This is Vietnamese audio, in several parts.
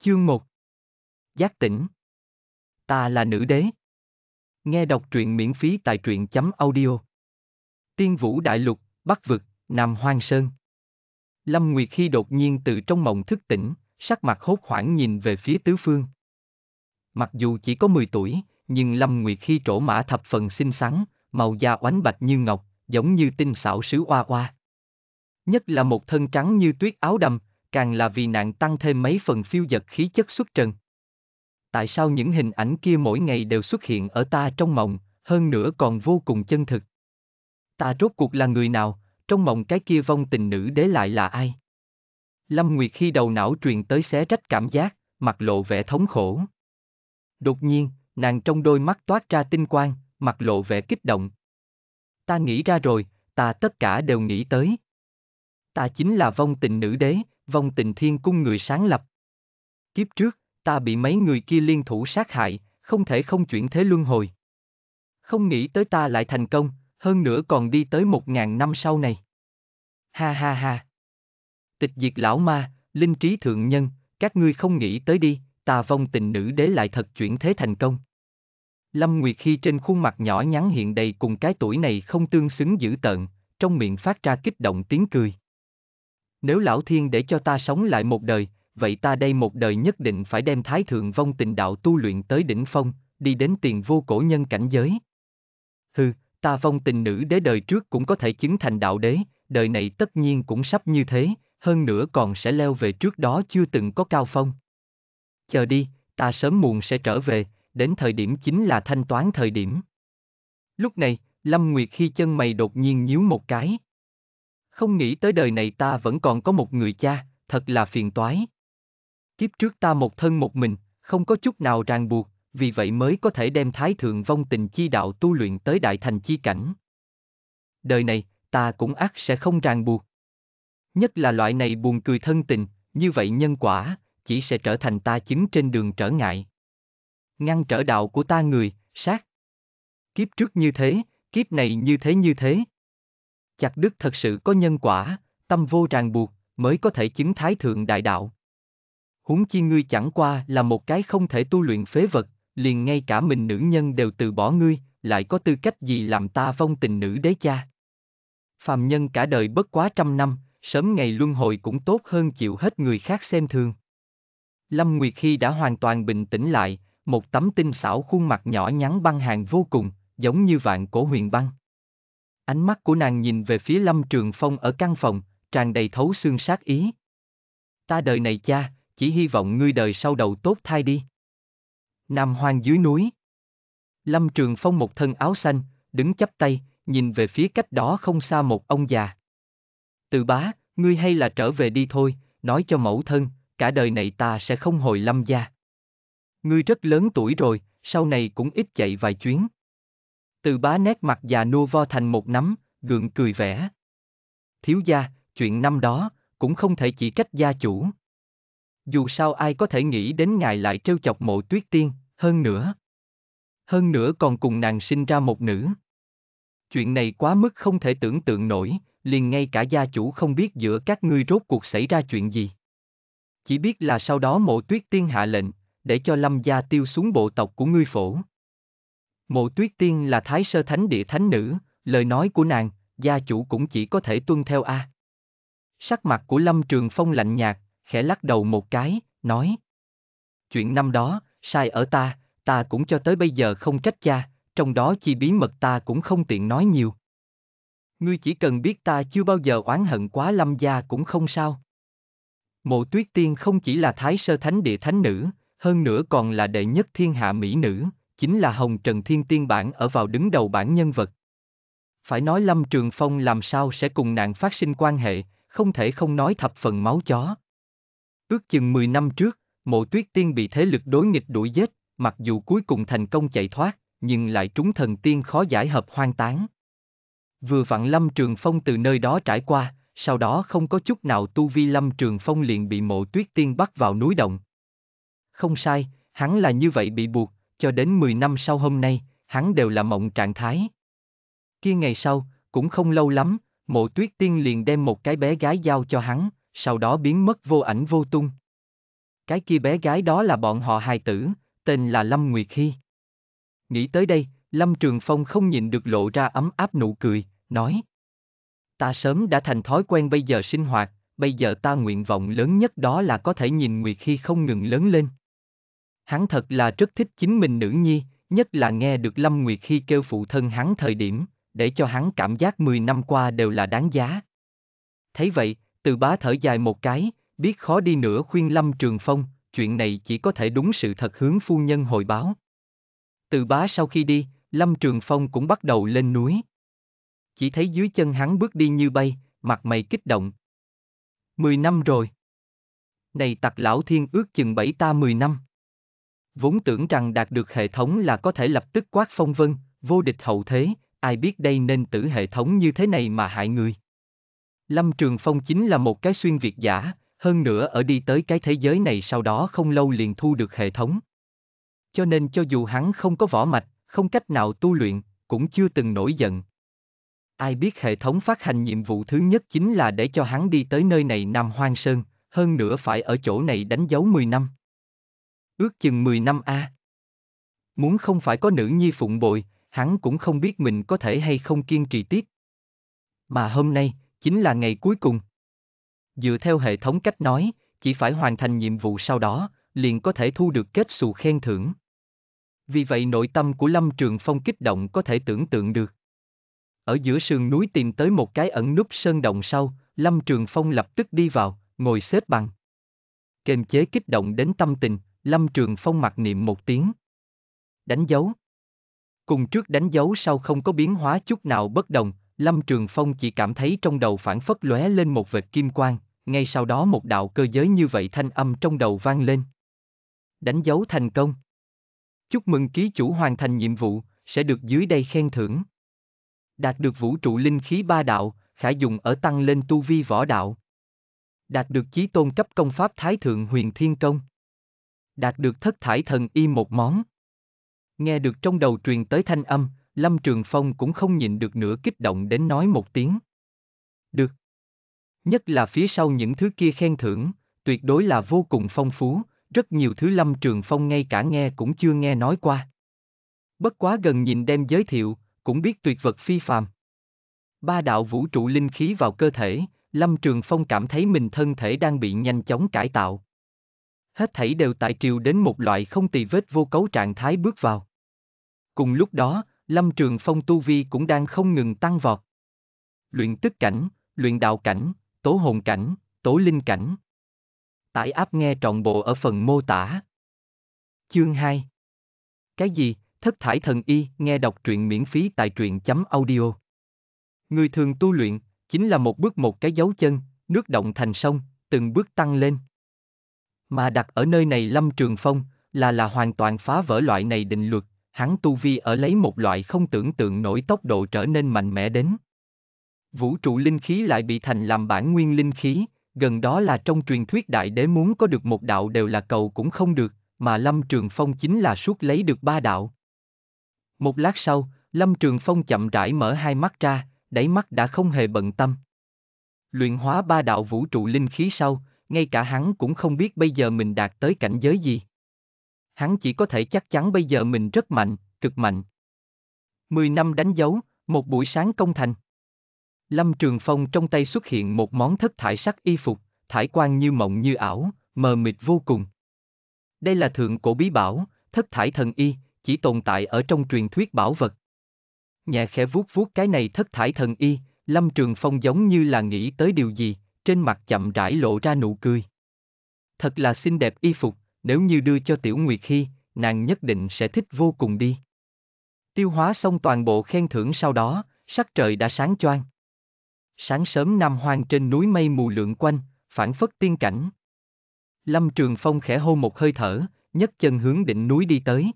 Chương 1 Giác tỉnh Ta là nữ đế Nghe đọc truyện miễn phí tại truyện chấm audio Tiên vũ đại lục, Bắc vực, Nam Hoang Sơn Lâm Nguyệt khi đột nhiên từ trong mộng thức tỉnh, sắc mặt hốt hoảng nhìn về phía tứ phương Mặc dù chỉ có 10 tuổi, nhưng Lâm Nguyệt khi trổ mã thập phần xinh xắn, màu da oánh bạch như ngọc, giống như tinh xảo sứ oa oa. Nhất là một thân trắng như tuyết áo đầm, càng là vì nạn tăng thêm mấy phần phiêu dật khí chất xuất trần. Tại sao những hình ảnh kia mỗi ngày đều xuất hiện ở ta trong mộng, hơn nữa còn vô cùng chân thực? Ta rốt cuộc là người nào, trong mộng cái kia vong tình nữ đế lại là ai? Lâm Nguyệt khi đầu não truyền tới xé rách cảm giác, mặt lộ vẻ thống khổ. Đột nhiên, nàng trong đôi mắt toát ra tinh quang, mặt lộ vẻ kích động. Ta nghĩ ra rồi, ta tất cả đều nghĩ tới. Ta chính là vong tình nữ đế, vong tình thiên cung người sáng lập. Kiếp trước, ta bị mấy người kia liên thủ sát hại, không thể không chuyển thế luân hồi. Không nghĩ tới ta lại thành công, hơn nữa còn đi tới một ngàn năm sau này. Ha ha ha. Tịch diệt lão ma, linh trí thượng nhân, các ngươi không nghĩ tới đi, ta vong tình nữ đế lại thật chuyển thế thành công. Lâm Nguyệt khi trên khuôn mặt nhỏ nhắn hiện đầy cùng cái tuổi này không tương xứng dữ tợn, trong miệng phát ra kích động tiếng cười. Nếu lão thiên để cho ta sống lại một đời, vậy ta đây một đời nhất định phải đem thái thượng vong tình đạo tu luyện tới đỉnh phong, đi đến tiền vô cổ nhân cảnh giới. Hừ, ta vong tình nữ đế đời trước cũng có thể chứng thành đạo đế, đời này tất nhiên cũng sắp như thế, hơn nữa còn sẽ leo về trước đó chưa từng có cao phong. Chờ đi, ta sớm muộn sẽ trở về, đến thời điểm chính là thanh toán thời điểm. Lúc này, Lâm Nguyệt khi chân mày đột nhiên nhíu một cái không nghĩ tới đời này ta vẫn còn có một người cha, thật là phiền toái. Kiếp trước ta một thân một mình, không có chút nào ràng buộc, vì vậy mới có thể đem thái thượng vong tình chi đạo tu luyện tới đại thành chi cảnh. Đời này, ta cũng ắt sẽ không ràng buộc. Nhất là loại này buồn cười thân tình, như vậy nhân quả, chỉ sẽ trở thành ta chứng trên đường trở ngại. Ngăn trở đạo của ta người, sát. Kiếp trước như thế, kiếp này như thế như thế chặt đức thật sự có nhân quả, tâm vô ràng buộc, mới có thể chứng thái thượng đại đạo. Huống chi ngươi chẳng qua là một cái không thể tu luyện phế vật, liền ngay cả mình nữ nhân đều từ bỏ ngươi, lại có tư cách gì làm ta vong tình nữ đế cha. Phàm nhân cả đời bất quá trăm năm, sớm ngày luân hồi cũng tốt hơn chịu hết người khác xem thường. Lâm Nguyệt khi đã hoàn toàn bình tĩnh lại, một tấm tinh xảo khuôn mặt nhỏ nhắn băng hàng vô cùng, giống như vạn cổ huyền băng. Ánh mắt của nàng nhìn về phía Lâm Trường Phong ở căn phòng, tràn đầy thấu xương sát ý. Ta đời này cha, chỉ hy vọng ngươi đời sau đầu tốt thai đi. Nam hoang dưới núi. Lâm Trường Phong một thân áo xanh, đứng chắp tay, nhìn về phía cách đó không xa một ông già. Từ bá, ngươi hay là trở về đi thôi, nói cho mẫu thân, cả đời này ta sẽ không hồi lâm gia. Ngươi rất lớn tuổi rồi, sau này cũng ít chạy vài chuyến. Từ bá nét mặt già nua vo thành một nắm, gượng cười vẻ. Thiếu gia, chuyện năm đó, cũng không thể chỉ trách gia chủ. Dù sao ai có thể nghĩ đến ngài lại trêu chọc mộ tuyết tiên, hơn nữa. Hơn nữa còn cùng nàng sinh ra một nữ. Chuyện này quá mức không thể tưởng tượng nổi, liền ngay cả gia chủ không biết giữa các ngươi rốt cuộc xảy ra chuyện gì. Chỉ biết là sau đó mộ tuyết tiên hạ lệnh, để cho lâm gia tiêu xuống bộ tộc của ngươi phổ. Mộ tuyết tiên là thái sơ thánh địa thánh nữ, lời nói của nàng, gia chủ cũng chỉ có thể tuân theo A. Sắc mặt của Lâm Trường Phong lạnh nhạt, khẽ lắc đầu một cái, nói. Chuyện năm đó, sai ở ta, ta cũng cho tới bây giờ không trách cha, trong đó chi bí mật ta cũng không tiện nói nhiều. Ngươi chỉ cần biết ta chưa bao giờ oán hận quá lâm gia cũng không sao. Mộ tuyết tiên không chỉ là thái sơ thánh địa thánh nữ, hơn nữa còn là đệ nhất thiên hạ mỹ nữ, chính là Hồng Trần Thiên Tiên bản ở vào đứng đầu bản nhân vật. Phải nói Lâm Trường Phong làm sao sẽ cùng nạn phát sinh quan hệ, không thể không nói thập phần máu chó. Ước chừng 10 năm trước, mộ tuyết tiên bị thế lực đối nghịch đuổi giết, mặc dù cuối cùng thành công chạy thoát, nhưng lại trúng thần tiên khó giải hợp hoang tán. Vừa vặn Lâm Trường Phong từ nơi đó trải qua, sau đó không có chút nào tu vi Lâm Trường Phong liền bị mộ tuyết tiên bắt vào núi động. Không sai, hắn là như vậy bị buộc, cho đến 10 năm sau hôm nay, hắn đều là mộng trạng thái. Kia ngày sau, cũng không lâu lắm, mộ tuyết tiên liền đem một cái bé gái giao cho hắn, sau đó biến mất vô ảnh vô tung. Cái kia bé gái đó là bọn họ hài tử, tên là Lâm Nguyệt Hy. Nghĩ tới đây, Lâm Trường Phong không nhìn được lộ ra ấm áp nụ cười, nói. Ta sớm đã thành thói quen bây giờ sinh hoạt, bây giờ ta nguyện vọng lớn nhất đó là có thể nhìn Nguyệt Hy không ngừng lớn lên. Hắn thật là rất thích chính mình nữ nhi, nhất là nghe được Lâm Nguyệt khi kêu phụ thân hắn thời điểm, để cho hắn cảm giác 10 năm qua đều là đáng giá. Thấy vậy, từ bá thở dài một cái, biết khó đi nữa khuyên Lâm Trường Phong, chuyện này chỉ có thể đúng sự thật hướng phu nhân hồi báo. Từ bá sau khi đi, Lâm Trường Phong cũng bắt đầu lên núi. Chỉ thấy dưới chân hắn bước đi như bay, mặt mày kích động. Mười năm rồi. Này tặc lão thiên ước chừng bảy ta mười năm vốn tưởng rằng đạt được hệ thống là có thể lập tức quát phong vân, vô địch hậu thế, ai biết đây nên tử hệ thống như thế này mà hại người. Lâm Trường Phong chính là một cái xuyên việt giả, hơn nữa ở đi tới cái thế giới này sau đó không lâu liền thu được hệ thống. Cho nên cho dù hắn không có võ mạch, không cách nào tu luyện, cũng chưa từng nổi giận. Ai biết hệ thống phát hành nhiệm vụ thứ nhất chính là để cho hắn đi tới nơi này Nam Hoang Sơn, hơn nữa phải ở chỗ này đánh dấu 10 năm. Ước chừng 10 năm a. Muốn không phải có nữ nhi phụng bội, hắn cũng không biết mình có thể hay không kiên trì tiếp. Mà hôm nay, chính là ngày cuối cùng. Dựa theo hệ thống cách nói, chỉ phải hoàn thành nhiệm vụ sau đó, liền có thể thu được kết xù khen thưởng. Vì vậy nội tâm của Lâm Trường Phong kích động có thể tưởng tượng được. Ở giữa sườn núi tìm tới một cái ẩn núp sơn động sau, Lâm Trường Phong lập tức đi vào, ngồi xếp bằng. Kềm chế kích động đến tâm tình, Lâm Trường Phong mặc niệm một tiếng. Đánh dấu. Cùng trước đánh dấu sau không có biến hóa chút nào bất đồng, Lâm Trường Phong chỉ cảm thấy trong đầu phản phất lóe lên một vệt kim quang, ngay sau đó một đạo cơ giới như vậy thanh âm trong đầu vang lên. Đánh dấu thành công. Chúc mừng ký chủ hoàn thành nhiệm vụ, sẽ được dưới đây khen thưởng. Đạt được vũ trụ linh khí ba đạo, khả dùng ở tăng lên tu vi võ đạo. Đạt được chí tôn cấp công pháp Thái Thượng Huyền Thiên Công đạt được thất thải thần y một món. Nghe được trong đầu truyền tới thanh âm, Lâm Trường Phong cũng không nhịn được nữa kích động đến nói một tiếng. Được. Nhất là phía sau những thứ kia khen thưởng, tuyệt đối là vô cùng phong phú, rất nhiều thứ Lâm Trường Phong ngay cả nghe cũng chưa nghe nói qua. Bất quá gần nhìn đem giới thiệu, cũng biết tuyệt vật phi phàm. Ba đạo vũ trụ linh khí vào cơ thể, Lâm Trường Phong cảm thấy mình thân thể đang bị nhanh chóng cải tạo hết thảy đều tại triều đến một loại không tì vết vô cấu trạng thái bước vào. Cùng lúc đó, Lâm Trường Phong tu vi cũng đang không ngừng tăng vọt. Luyện tức cảnh, luyện đạo cảnh, tố hồn cảnh, tố linh cảnh. Tải áp nghe trọn bộ ở phần mô tả. Chương 2 Cái gì, thất thải thần y, nghe đọc truyện miễn phí tại truyện.audio. chấm Người thường tu luyện, chính là một bước một cái dấu chân, nước động thành sông, từng bước tăng lên. Mà đặt ở nơi này Lâm Trường Phong, là là hoàn toàn phá vỡ loại này định luật, hắn tu vi ở lấy một loại không tưởng tượng nổi tốc độ trở nên mạnh mẽ đến. Vũ trụ linh khí lại bị thành làm bản nguyên linh khí, gần đó là trong truyền thuyết đại đế muốn có được một đạo đều là cầu cũng không được, mà Lâm Trường Phong chính là suốt lấy được ba đạo. Một lát sau, Lâm Trường Phong chậm rãi mở hai mắt ra, đáy mắt đã không hề bận tâm. Luyện hóa ba đạo vũ trụ linh khí sau, ngay cả hắn cũng không biết bây giờ mình đạt tới cảnh giới gì. Hắn chỉ có thể chắc chắn bây giờ mình rất mạnh, cực mạnh. Mười năm đánh dấu, một buổi sáng công thành. Lâm Trường Phong trong tay xuất hiện một món thất thải sắc y phục, thải quan như mộng như ảo, mờ mịt vô cùng. Đây là thượng cổ bí bảo, thất thải thần y, chỉ tồn tại ở trong truyền thuyết bảo vật. Nhẹ khẽ vuốt vuốt cái này thất thải thần y, Lâm Trường Phong giống như là nghĩ tới điều gì, trên mặt chậm rãi lộ ra nụ cười. Thật là xinh đẹp y phục, nếu như đưa cho Tiểu Nguyệt Hy, nàng nhất định sẽ thích vô cùng đi. Tiêu hóa xong toàn bộ khen thưởng sau đó, sắc trời đã sáng choang. Sáng sớm Nam Hoang trên núi mây mù lượn quanh, phản phất tiên cảnh. Lâm Trường Phong khẽ hô một hơi thở, nhấc chân hướng đỉnh núi đi tới.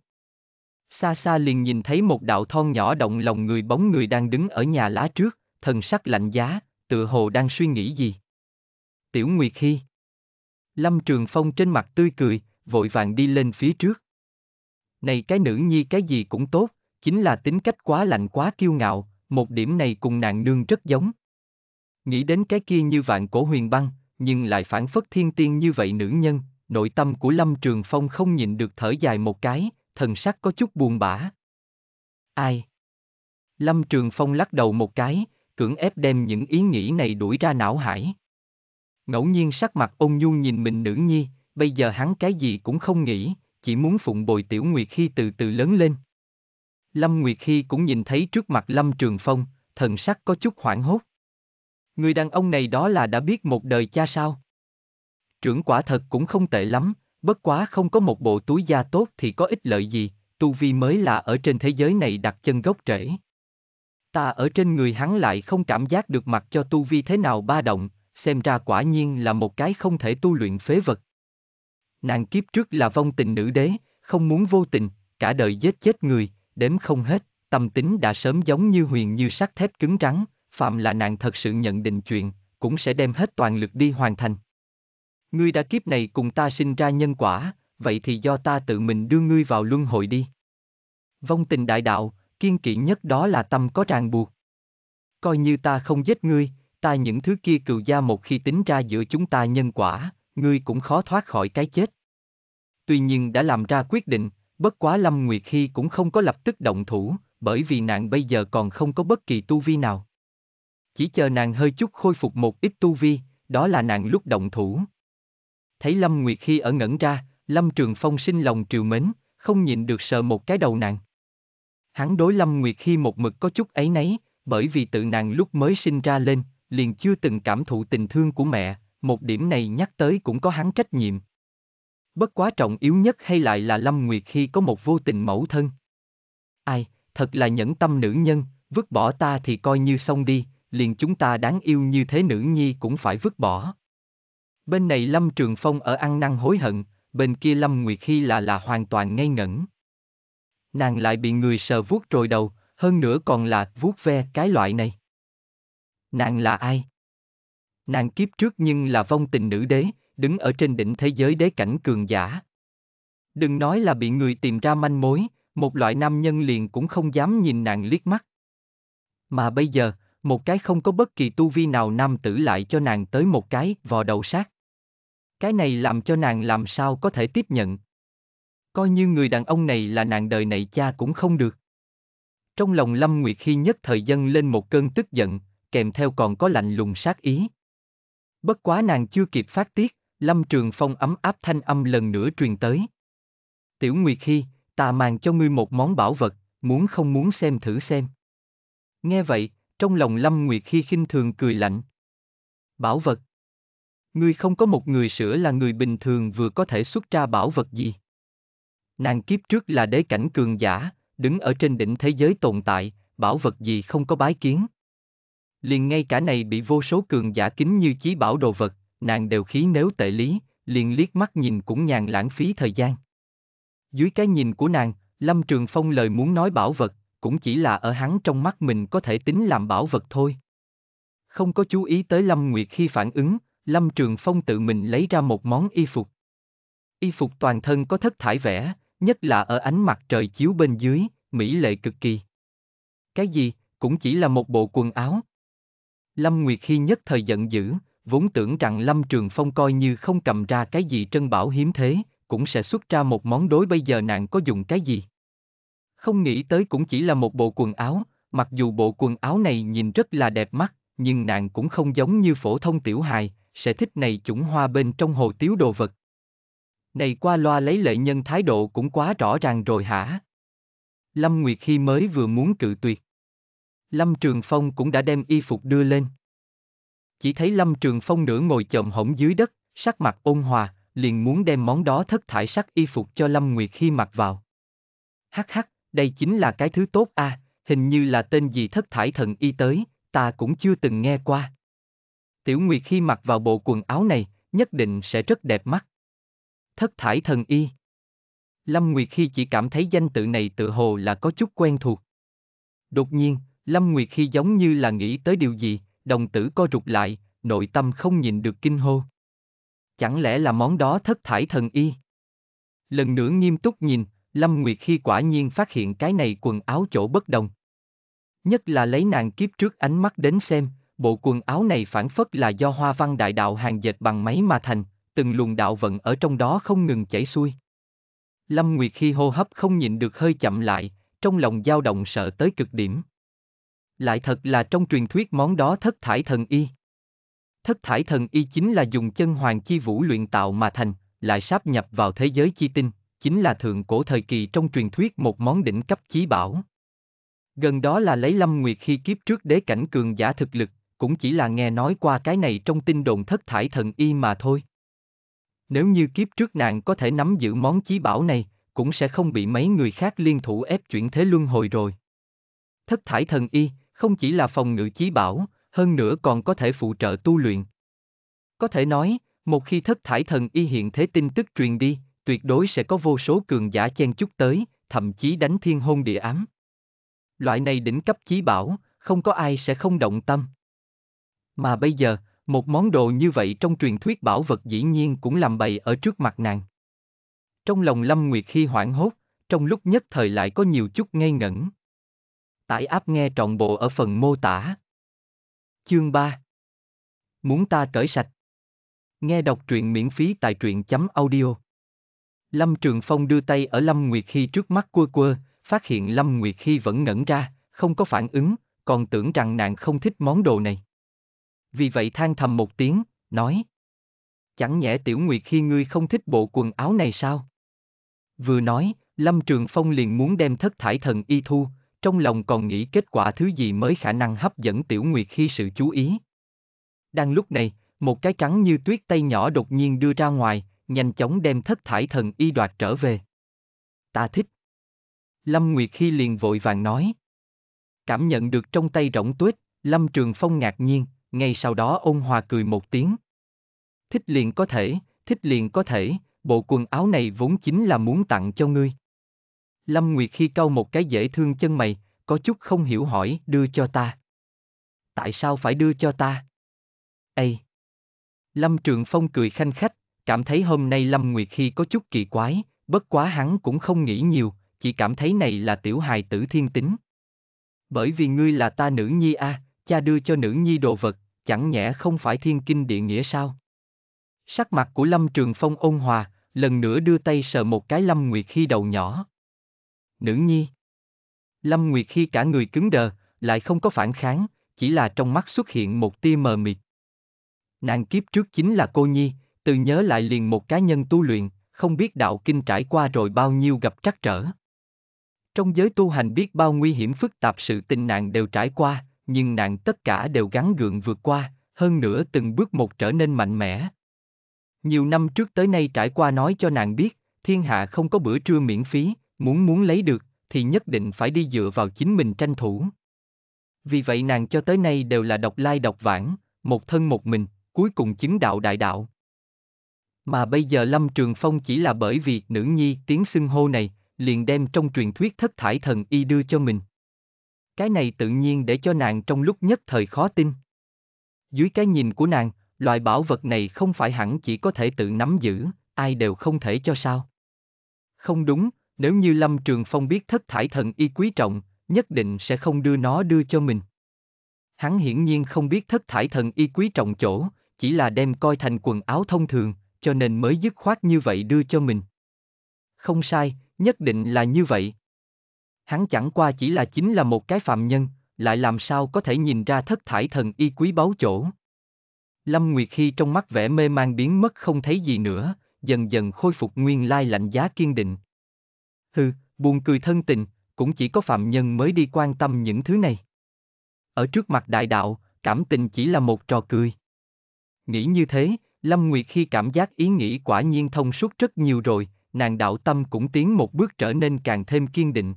Xa xa liền nhìn thấy một đạo thon nhỏ động lòng người bóng người đang đứng ở nhà lá trước, thần sắc lạnh giá, tựa hồ đang suy nghĩ gì. Tiểu Nguyệt Hy. Lâm Trường Phong trên mặt tươi cười, vội vàng đi lên phía trước. Này cái nữ nhi cái gì cũng tốt, chính là tính cách quá lạnh quá kiêu ngạo, một điểm này cùng nàng nương rất giống. Nghĩ đến cái kia như vạn cổ huyền băng, nhưng lại phản phất thiên tiên như vậy nữ nhân, nội tâm của Lâm Trường Phong không nhịn được thở dài một cái, thần sắc có chút buồn bã. Ai? Lâm Trường Phong lắc đầu một cái, cưỡng ép đem những ý nghĩ này đuổi ra não hải. Ngẫu nhiên sắc mặt ôn nhu nhìn mình nữ nhi, bây giờ hắn cái gì cũng không nghĩ, chỉ muốn phụng bồi tiểu Nguyệt Khi từ từ lớn lên. Lâm Nguyệt Khi cũng nhìn thấy trước mặt Lâm Trường Phong, thần sắc có chút hoảng hốt. Người đàn ông này đó là đã biết một đời cha sao? Trưởng quả thật cũng không tệ lắm, bất quá không có một bộ túi da tốt thì có ích lợi gì, tu vi mới là ở trên thế giới này đặt chân gốc rễ. Ta ở trên người hắn lại không cảm giác được mặt cho tu vi thế nào ba động, xem ra quả nhiên là một cái không thể tu luyện phế vật. Nàng kiếp trước là vong tình nữ đế, không muốn vô tình, cả đời giết chết người, đếm không hết, tâm tính đã sớm giống như huyền như sắt thép cứng rắn, phạm là nàng thật sự nhận định chuyện, cũng sẽ đem hết toàn lực đi hoàn thành. Ngươi đã kiếp này cùng ta sinh ra nhân quả, vậy thì do ta tự mình đưa ngươi vào luân hồi đi. Vong tình đại đạo, kiên kỵ nhất đó là tâm có ràng buộc. Coi như ta không giết ngươi, ta những thứ kia cừu gia một khi tính ra giữa chúng ta nhân quả, ngươi cũng khó thoát khỏi cái chết. Tuy nhiên đã làm ra quyết định, bất quá Lâm Nguyệt Hy cũng không có lập tức động thủ, bởi vì nàng bây giờ còn không có bất kỳ tu vi nào. Chỉ chờ nàng hơi chút khôi phục một ít tu vi, đó là nàng lúc động thủ. Thấy Lâm Nguyệt Hy ở ngẩn ra, Lâm Trường Phong sinh lòng triều mến, không nhịn được sợ một cái đầu nàng. Hắn đối Lâm Nguyệt Hy một mực có chút ấy nấy, bởi vì tự nàng lúc mới sinh ra lên, liền chưa từng cảm thụ tình thương của mẹ, một điểm này nhắc tới cũng có hắn trách nhiệm. Bất quá trọng yếu nhất hay lại là Lâm Nguyệt khi có một vô tình mẫu thân. Ai, thật là nhẫn tâm nữ nhân, vứt bỏ ta thì coi như xong đi, liền chúng ta đáng yêu như thế nữ nhi cũng phải vứt bỏ. Bên này Lâm Trường Phong ở ăn năn hối hận, bên kia Lâm Nguyệt khi là là hoàn toàn ngây ngẩn. Nàng lại bị người sờ vuốt rồi đầu, hơn nữa còn là vuốt ve cái loại này. Nàng là ai? Nàng kiếp trước nhưng là vong tình nữ đế, đứng ở trên đỉnh thế giới đế cảnh cường giả. Đừng nói là bị người tìm ra manh mối, một loại nam nhân liền cũng không dám nhìn nàng liếc mắt. Mà bây giờ, một cái không có bất kỳ tu vi nào nam tử lại cho nàng tới một cái vò đầu sát. Cái này làm cho nàng làm sao có thể tiếp nhận. Coi như người đàn ông này là nàng đời này cha cũng không được. Trong lòng Lâm Nguyệt khi nhất thời dân lên một cơn tức giận, kèm theo còn có lạnh lùng sát ý. Bất quá nàng chưa kịp phát tiết, Lâm Trường Phong ấm áp thanh âm lần nữa truyền tới. Tiểu Nguyệt Hy, ta mang cho ngươi một món bảo vật, muốn không muốn xem thử xem. Nghe vậy, trong lòng Lâm Nguyệt Hy khinh thường cười lạnh. Bảo vật. Ngươi không có một người sửa là người bình thường vừa có thể xuất ra bảo vật gì. Nàng kiếp trước là đế cảnh cường giả, đứng ở trên đỉnh thế giới tồn tại, bảo vật gì không có bái kiến liền ngay cả này bị vô số cường giả kính như chí bảo đồ vật, nàng đều khí nếu tệ lý, liền liếc mắt nhìn cũng nhàn lãng phí thời gian. Dưới cái nhìn của nàng, Lâm Trường Phong lời muốn nói bảo vật, cũng chỉ là ở hắn trong mắt mình có thể tính làm bảo vật thôi. Không có chú ý tới Lâm Nguyệt khi phản ứng, Lâm Trường Phong tự mình lấy ra một món y phục. Y phục toàn thân có thất thải vẽ, nhất là ở ánh mặt trời chiếu bên dưới, mỹ lệ cực kỳ. Cái gì, cũng chỉ là một bộ quần áo, Lâm Nguyệt Hy nhất thời giận dữ, vốn tưởng rằng Lâm Trường Phong coi như không cầm ra cái gì trân bảo hiếm thế, cũng sẽ xuất ra một món đối bây giờ nàng có dùng cái gì. Không nghĩ tới cũng chỉ là một bộ quần áo, mặc dù bộ quần áo này nhìn rất là đẹp mắt, nhưng nàng cũng không giống như phổ thông tiểu hài, sẽ thích này chủng hoa bên trong hồ tiếu đồ vật. Này qua loa lấy lệ nhân thái độ cũng quá rõ ràng rồi hả? Lâm Nguyệt khi mới vừa muốn cự tuyệt, Lâm Trường Phong cũng đã đem y phục đưa lên. Chỉ thấy Lâm Trường Phong nửa ngồi chồm hổng dưới đất, sắc mặt ôn hòa, liền muốn đem món đó thất thải sắc y phục cho Lâm Nguyệt khi mặc vào. Hắc hắc, đây chính là cái thứ tốt a, à, hình như là tên gì thất thải thần y tới, ta cũng chưa từng nghe qua. Tiểu Nguyệt khi mặc vào bộ quần áo này, nhất định sẽ rất đẹp mắt. Thất thải thần y. Lâm Nguyệt khi chỉ cảm thấy danh tự này tự hồ là có chút quen thuộc. Đột nhiên, Lâm Nguyệt khi giống như là nghĩ tới điều gì, đồng tử co rụt lại, nội tâm không nhìn được kinh hô. Chẳng lẽ là món đó thất thải thần y? Lần nữa nghiêm túc nhìn, Lâm Nguyệt khi quả nhiên phát hiện cái này quần áo chỗ bất đồng. Nhất là lấy nàng kiếp trước ánh mắt đến xem, bộ quần áo này phản phất là do hoa văn đại đạo hàng dệt bằng máy mà thành, từng luồng đạo vận ở trong đó không ngừng chảy xuôi. Lâm Nguyệt khi hô hấp không nhịn được hơi chậm lại, trong lòng dao động sợ tới cực điểm. Lại thật là trong truyền thuyết món đó thất thải thần y. Thất thải thần y chính là dùng chân hoàng chi vũ luyện tạo mà thành, lại sáp nhập vào thế giới chi tinh, chính là thượng cổ thời kỳ trong truyền thuyết một món đỉnh cấp chí bảo. Gần đó là lấy Lâm Nguyệt khi kiếp trước đế cảnh cường giả thực lực, cũng chỉ là nghe nói qua cái này trong tin đồn thất thải thần y mà thôi. Nếu như kiếp trước nàng có thể nắm giữ món chí bảo này, cũng sẽ không bị mấy người khác liên thủ ép chuyển thế luân hồi rồi. Thất thải thần y, không chỉ là phòng ngự chí bảo, hơn nữa còn có thể phụ trợ tu luyện. Có thể nói, một khi thất thải thần y hiện thế tin tức truyền đi, tuyệt đối sẽ có vô số cường giả chen chúc tới, thậm chí đánh thiên hôn địa ám. Loại này đỉnh cấp chí bảo, không có ai sẽ không động tâm. Mà bây giờ, một món đồ như vậy trong truyền thuyết bảo vật dĩ nhiên cũng làm bày ở trước mặt nàng. Trong lòng Lâm Nguyệt khi hoảng hốt, trong lúc nhất thời lại có nhiều chút ngây ngẩn. Tải app nghe trọn bộ ở phần mô tả. Chương 3 Muốn ta cởi sạch Nghe đọc truyện miễn phí tại truyện chấm audio Lâm Trường Phong đưa tay ở Lâm Nguyệt Khi trước mắt quơ quơ, phát hiện Lâm Nguyệt Khi vẫn ngẩn ra, không có phản ứng, còn tưởng rằng nàng không thích món đồ này. Vì vậy than thầm một tiếng, nói Chẳng nhẽ Tiểu Nguyệt Khi ngươi không thích bộ quần áo này sao? Vừa nói, Lâm Trường Phong liền muốn đem thất thải thần y thu, trong lòng còn nghĩ kết quả thứ gì mới khả năng hấp dẫn Tiểu Nguyệt khi sự chú ý. Đang lúc này, một cái trắng như tuyết tay nhỏ đột nhiên đưa ra ngoài, nhanh chóng đem thất thải thần y đoạt trở về. Ta thích. Lâm Nguyệt khi liền vội vàng nói. Cảm nhận được trong tay rỗng tuyết, Lâm Trường Phong ngạc nhiên, ngay sau đó ôn hòa cười một tiếng. Thích liền có thể, thích liền có thể, bộ quần áo này vốn chính là muốn tặng cho ngươi. Lâm Nguyệt khi câu một cái dễ thương chân mày, có chút không hiểu hỏi, đưa cho ta. Tại sao phải đưa cho ta? Ê! Lâm Trường Phong cười khanh khách, cảm thấy hôm nay Lâm Nguyệt khi có chút kỳ quái, bất quá hắn cũng không nghĩ nhiều, chỉ cảm thấy này là tiểu hài tử thiên tính. Bởi vì ngươi là ta nữ nhi a, à, cha đưa cho nữ nhi đồ vật, chẳng nhẽ không phải thiên kinh địa nghĩa sao? Sắc mặt của Lâm Trường Phong ôn hòa, lần nữa đưa tay sờ một cái Lâm Nguyệt khi đầu nhỏ nữ nhi. Lâm Nguyệt khi cả người cứng đờ, lại không có phản kháng, chỉ là trong mắt xuất hiện một tia mờ mịt. Nàng kiếp trước chính là cô nhi, từ nhớ lại liền một cá nhân tu luyện, không biết đạo kinh trải qua rồi bao nhiêu gặp trắc trở. Trong giới tu hành biết bao nguy hiểm phức tạp sự tình nạn đều trải qua, nhưng nạn tất cả đều gắn gượng vượt qua, hơn nữa từng bước một trở nên mạnh mẽ. Nhiều năm trước tới nay trải qua nói cho nàng biết, thiên hạ không có bữa trưa miễn phí, Muốn muốn lấy được, thì nhất định phải đi dựa vào chính mình tranh thủ. Vì vậy nàng cho tới nay đều là độc lai độc vãng, một thân một mình, cuối cùng chứng đạo đại đạo. Mà bây giờ Lâm Trường Phong chỉ là bởi vì nữ nhi tiếng xưng hô này, liền đem trong truyền thuyết thất thải thần y đưa cho mình. Cái này tự nhiên để cho nàng trong lúc nhất thời khó tin. Dưới cái nhìn của nàng, loại bảo vật này không phải hẳn chỉ có thể tự nắm giữ, ai đều không thể cho sao. Không đúng, nếu như Lâm Trường Phong biết thất thải thần y quý trọng, nhất định sẽ không đưa nó đưa cho mình. Hắn hiển nhiên không biết thất thải thần y quý trọng chỗ, chỉ là đem coi thành quần áo thông thường, cho nên mới dứt khoát như vậy đưa cho mình. Không sai, nhất định là như vậy. Hắn chẳng qua chỉ là chính là một cái phạm nhân, lại làm sao có thể nhìn ra thất thải thần y quý báu chỗ. Lâm Nguyệt khi trong mắt vẻ mê mang biến mất không thấy gì nữa, dần dần khôi phục nguyên lai lạnh giá kiên định, hừ, buồn cười thân tình, cũng chỉ có phạm nhân mới đi quan tâm những thứ này. Ở trước mặt đại đạo, cảm tình chỉ là một trò cười. Nghĩ như thế, Lâm Nguyệt khi cảm giác ý nghĩ quả nhiên thông suốt rất nhiều rồi, nàng đạo tâm cũng tiến một bước trở nên càng thêm kiên định.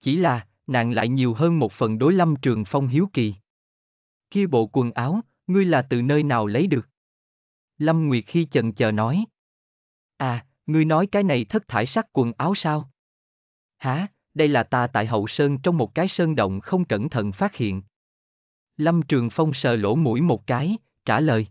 Chỉ là, nàng lại nhiều hơn một phần đối Lâm Trường Phong hiếu kỳ. Kia bộ quần áo, ngươi là từ nơi nào lấy được? Lâm Nguyệt khi chần chờ nói. À, Ngươi nói cái này thất thải sắc quần áo sao? Hả, đây là ta tại hậu sơn trong một cái sơn động không cẩn thận phát hiện. Lâm Trường Phong sờ lỗ mũi một cái, trả lời.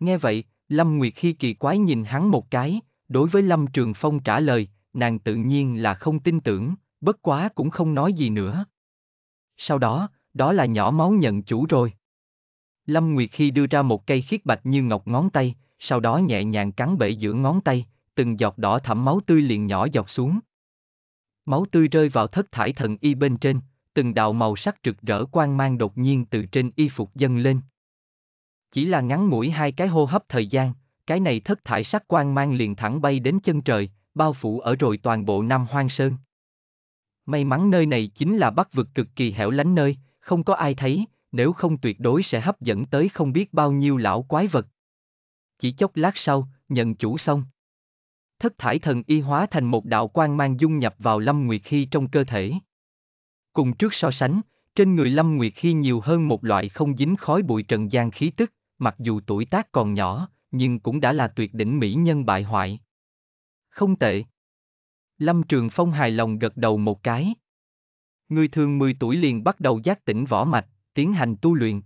Nghe vậy, Lâm Nguyệt Khi kỳ quái nhìn hắn một cái, đối với Lâm Trường Phong trả lời, nàng tự nhiên là không tin tưởng, bất quá cũng không nói gì nữa. Sau đó, đó là nhỏ máu nhận chủ rồi. Lâm Nguyệt Khi đưa ra một cây khiết bạch như ngọc ngón tay, sau đó nhẹ nhàng cắn bể giữa ngón tay, từng giọt đỏ thẳm máu tươi liền nhỏ giọt xuống. Máu tươi rơi vào thất thải thần y bên trên, từng đạo màu sắc rực rỡ quang mang đột nhiên từ trên y phục dâng lên. Chỉ là ngắn mũi hai cái hô hấp thời gian, cái này thất thải sắc quang mang liền thẳng bay đến chân trời, bao phủ ở rồi toàn bộ Nam Hoang Sơn. May mắn nơi này chính là bắc vực cực kỳ hẻo lánh nơi, không có ai thấy, nếu không tuyệt đối sẽ hấp dẫn tới không biết bao nhiêu lão quái vật. Chỉ chốc lát sau, nhận chủ xong, thất thải thần y hóa thành một đạo quang mang dung nhập vào Lâm Nguyệt Hy trong cơ thể. Cùng trước so sánh, trên người Lâm Nguyệt Hy nhiều hơn một loại không dính khói bụi trần gian khí tức, mặc dù tuổi tác còn nhỏ, nhưng cũng đã là tuyệt đỉnh mỹ nhân bại hoại. Không tệ. Lâm Trường Phong hài lòng gật đầu một cái. Người thường 10 tuổi liền bắt đầu giác tỉnh võ mạch, tiến hành tu luyện.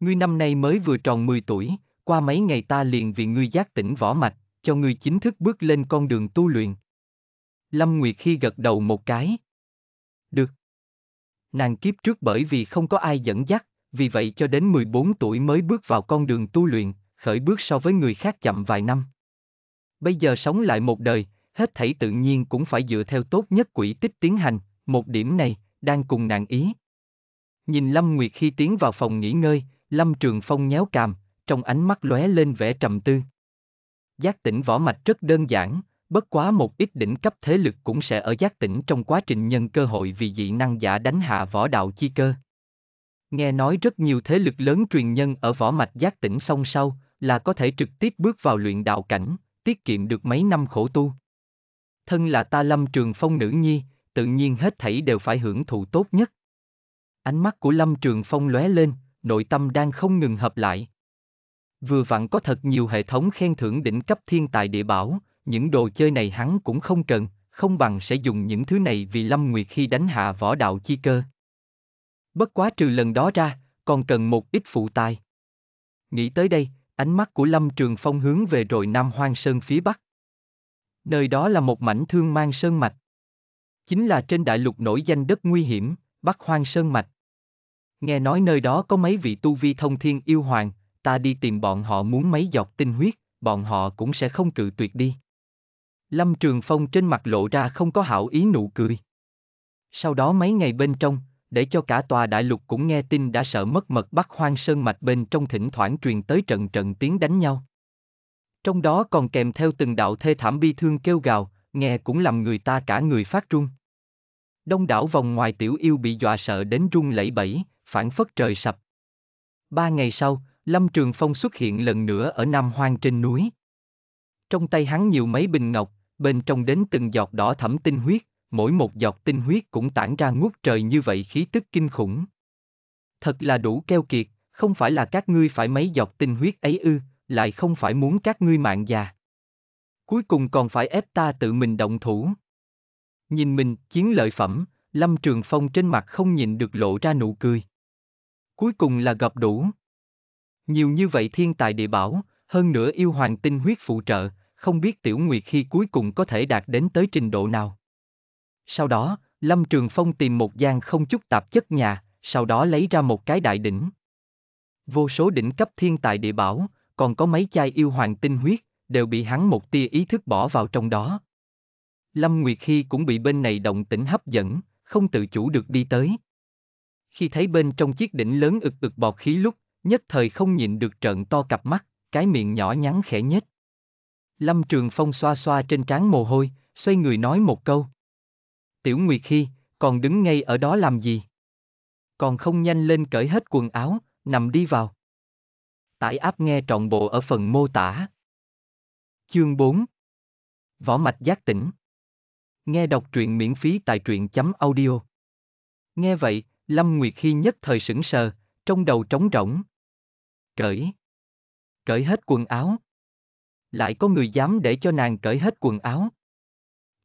Ngươi năm nay mới vừa tròn 10 tuổi, qua mấy ngày ta liền vì ngươi giác tỉnh võ mạch, cho ngươi chính thức bước lên con đường tu luyện. Lâm Nguyệt khi gật đầu một cái. Được. Nàng kiếp trước bởi vì không có ai dẫn dắt, vì vậy cho đến 14 tuổi mới bước vào con đường tu luyện, khởi bước so với người khác chậm vài năm. Bây giờ sống lại một đời, hết thảy tự nhiên cũng phải dựa theo tốt nhất quỹ tích tiến hành, một điểm này, đang cùng nàng ý. Nhìn Lâm Nguyệt khi tiến vào phòng nghỉ ngơi, Lâm Trường Phong nhéo càm, trong ánh mắt lóe lên vẻ trầm tư giác tỉnh võ mạch rất đơn giản, bất quá một ít đỉnh cấp thế lực cũng sẽ ở giác tỉnh trong quá trình nhân cơ hội vì dị năng giả đánh hạ võ đạo chi cơ. Nghe nói rất nhiều thế lực lớn truyền nhân ở võ mạch giác tỉnh song sau, là có thể trực tiếp bước vào luyện đạo cảnh, tiết kiệm được mấy năm khổ tu. Thân là ta Lâm Trường Phong nữ nhi, tự nhiên hết thảy đều phải hưởng thụ tốt nhất. Ánh mắt của Lâm Trường Phong lóe lên, nội tâm đang không ngừng hợp lại. Vừa vặn có thật nhiều hệ thống khen thưởng đỉnh cấp thiên tài địa bảo, những đồ chơi này hắn cũng không cần không bằng sẽ dùng những thứ này vì Lâm Nguyệt khi đánh hạ võ đạo chi cơ. Bất quá trừ lần đó ra, còn cần một ít phụ tài. Nghĩ tới đây, ánh mắt của Lâm Trường Phong hướng về rồi Nam Hoang Sơn phía Bắc. Nơi đó là một mảnh thương mang sơn mạch. Chính là trên đại lục nổi danh đất nguy hiểm, Bắc Hoang Sơn Mạch. Nghe nói nơi đó có mấy vị tu vi thông thiên yêu hoàng, ta đi tìm bọn họ muốn mấy giọt tinh huyết, bọn họ cũng sẽ không cự tuyệt đi. Lâm Trường Phong trên mặt lộ ra không có hảo ý nụ cười. Sau đó mấy ngày bên trong, để cho cả tòa đại lục cũng nghe tin đã sợ mất mật bắt Hoang Sơn Mạch bên trong thỉnh thoảng truyền tới trận trận tiếng đánh nhau. Trong đó còn kèm theo từng đạo thê thảm bi thương kêu gào, nghe cũng làm người ta cả người phát run. Đông đảo vòng ngoài tiểu yêu bị dọa sợ đến run lẩy bẩy, phản phất trời sập. Ba ngày sau, Lâm Trường Phong xuất hiện lần nữa ở Nam Hoang trên núi. Trong tay hắn nhiều mấy bình ngọc, bên trong đến từng giọt đỏ thẫm tinh huyết, mỗi một giọt tinh huyết cũng tản ra ngút trời như vậy khí tức kinh khủng. Thật là đủ keo kiệt, không phải là các ngươi phải mấy giọt tinh huyết ấy ư, lại không phải muốn các ngươi mạng già. Cuối cùng còn phải ép ta tự mình động thủ. Nhìn mình, chiến lợi phẩm, Lâm Trường Phong trên mặt không nhìn được lộ ra nụ cười. Cuối cùng là gặp đủ. Nhiều như vậy thiên tài địa bảo, hơn nữa yêu hoàng tinh huyết phụ trợ, không biết Tiểu Nguyệt khi cuối cùng có thể đạt đến tới trình độ nào. Sau đó, Lâm Trường Phong tìm một gian không chút tạp chất nhà, sau đó lấy ra một cái đại đỉnh. Vô số đỉnh cấp thiên tài địa bảo, còn có mấy chai yêu hoàng tinh huyết, đều bị hắn một tia ý thức bỏ vào trong đó. Lâm Nguyệt Hy cũng bị bên này động tĩnh hấp dẫn, không tự chủ được đi tới. Khi thấy bên trong chiếc đỉnh lớn ực ực bọt khí lúc, nhất thời không nhịn được trợn to cặp mắt, cái miệng nhỏ nhắn khẽ nhếch. Lâm Trường Phong xoa xoa trên trán mồ hôi, xoay người nói một câu. Tiểu Nguyệt Khi, còn đứng ngay ở đó làm gì? Còn không nhanh lên cởi hết quần áo, nằm đi vào. Tải áp nghe trọn bộ ở phần mô tả. Chương 4 Võ mạch giác tỉnh Nghe đọc truyện miễn phí tại truyện chấm audio. Nghe vậy, Lâm Nguyệt Khi nhất thời sững sờ, trong đầu trống rỗng, Cởi. Cởi hết quần áo. Lại có người dám để cho nàng cởi hết quần áo.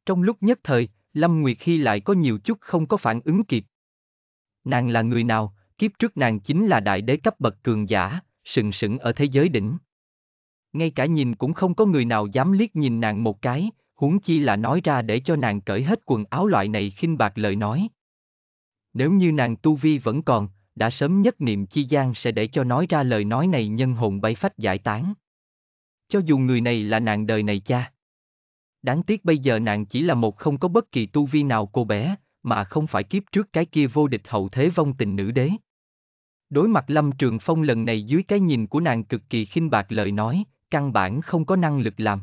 Trong lúc nhất thời, Lâm Nguyệt Hy lại có nhiều chút không có phản ứng kịp. Nàng là người nào, kiếp trước nàng chính là đại đế cấp bậc cường giả, sừng sững ở thế giới đỉnh. Ngay cả nhìn cũng không có người nào dám liếc nhìn nàng một cái, huống chi là nói ra để cho nàng cởi hết quần áo loại này khinh bạc lời nói. Nếu như nàng tu vi vẫn còn, đã sớm nhất niệm chi gian sẽ để cho nói ra lời nói này nhân hồn bay phách giải tán. Cho dù người này là nàng đời này cha. Đáng tiếc bây giờ nàng chỉ là một không có bất kỳ tu vi nào cô bé, mà không phải kiếp trước cái kia vô địch hậu thế vong tình nữ đế. Đối mặt Lâm Trường Phong lần này dưới cái nhìn của nàng cực kỳ khinh bạc lời nói, căn bản không có năng lực làm.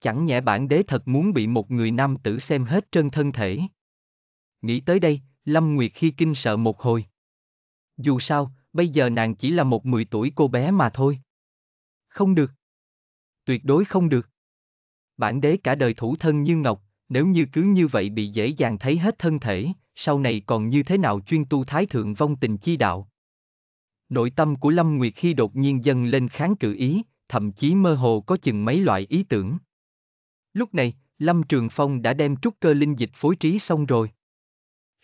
Chẳng nhẽ bản đế thật muốn bị một người nam tử xem hết trơn thân thể. Nghĩ tới đây, Lâm Nguyệt khi kinh sợ một hồi. Dù sao, bây giờ nàng chỉ là một 10 tuổi cô bé mà thôi. Không được. Tuyệt đối không được. Bản đế cả đời thủ thân như ngọc, nếu như cứ như vậy bị dễ dàng thấy hết thân thể, sau này còn như thế nào chuyên tu thái thượng vong tình chi đạo. Nội tâm của Lâm Nguyệt khi đột nhiên dâng lên kháng cự ý, thậm chí mơ hồ có chừng mấy loại ý tưởng. Lúc này, Lâm Trường Phong đã đem trúc cơ linh dịch phối trí xong rồi.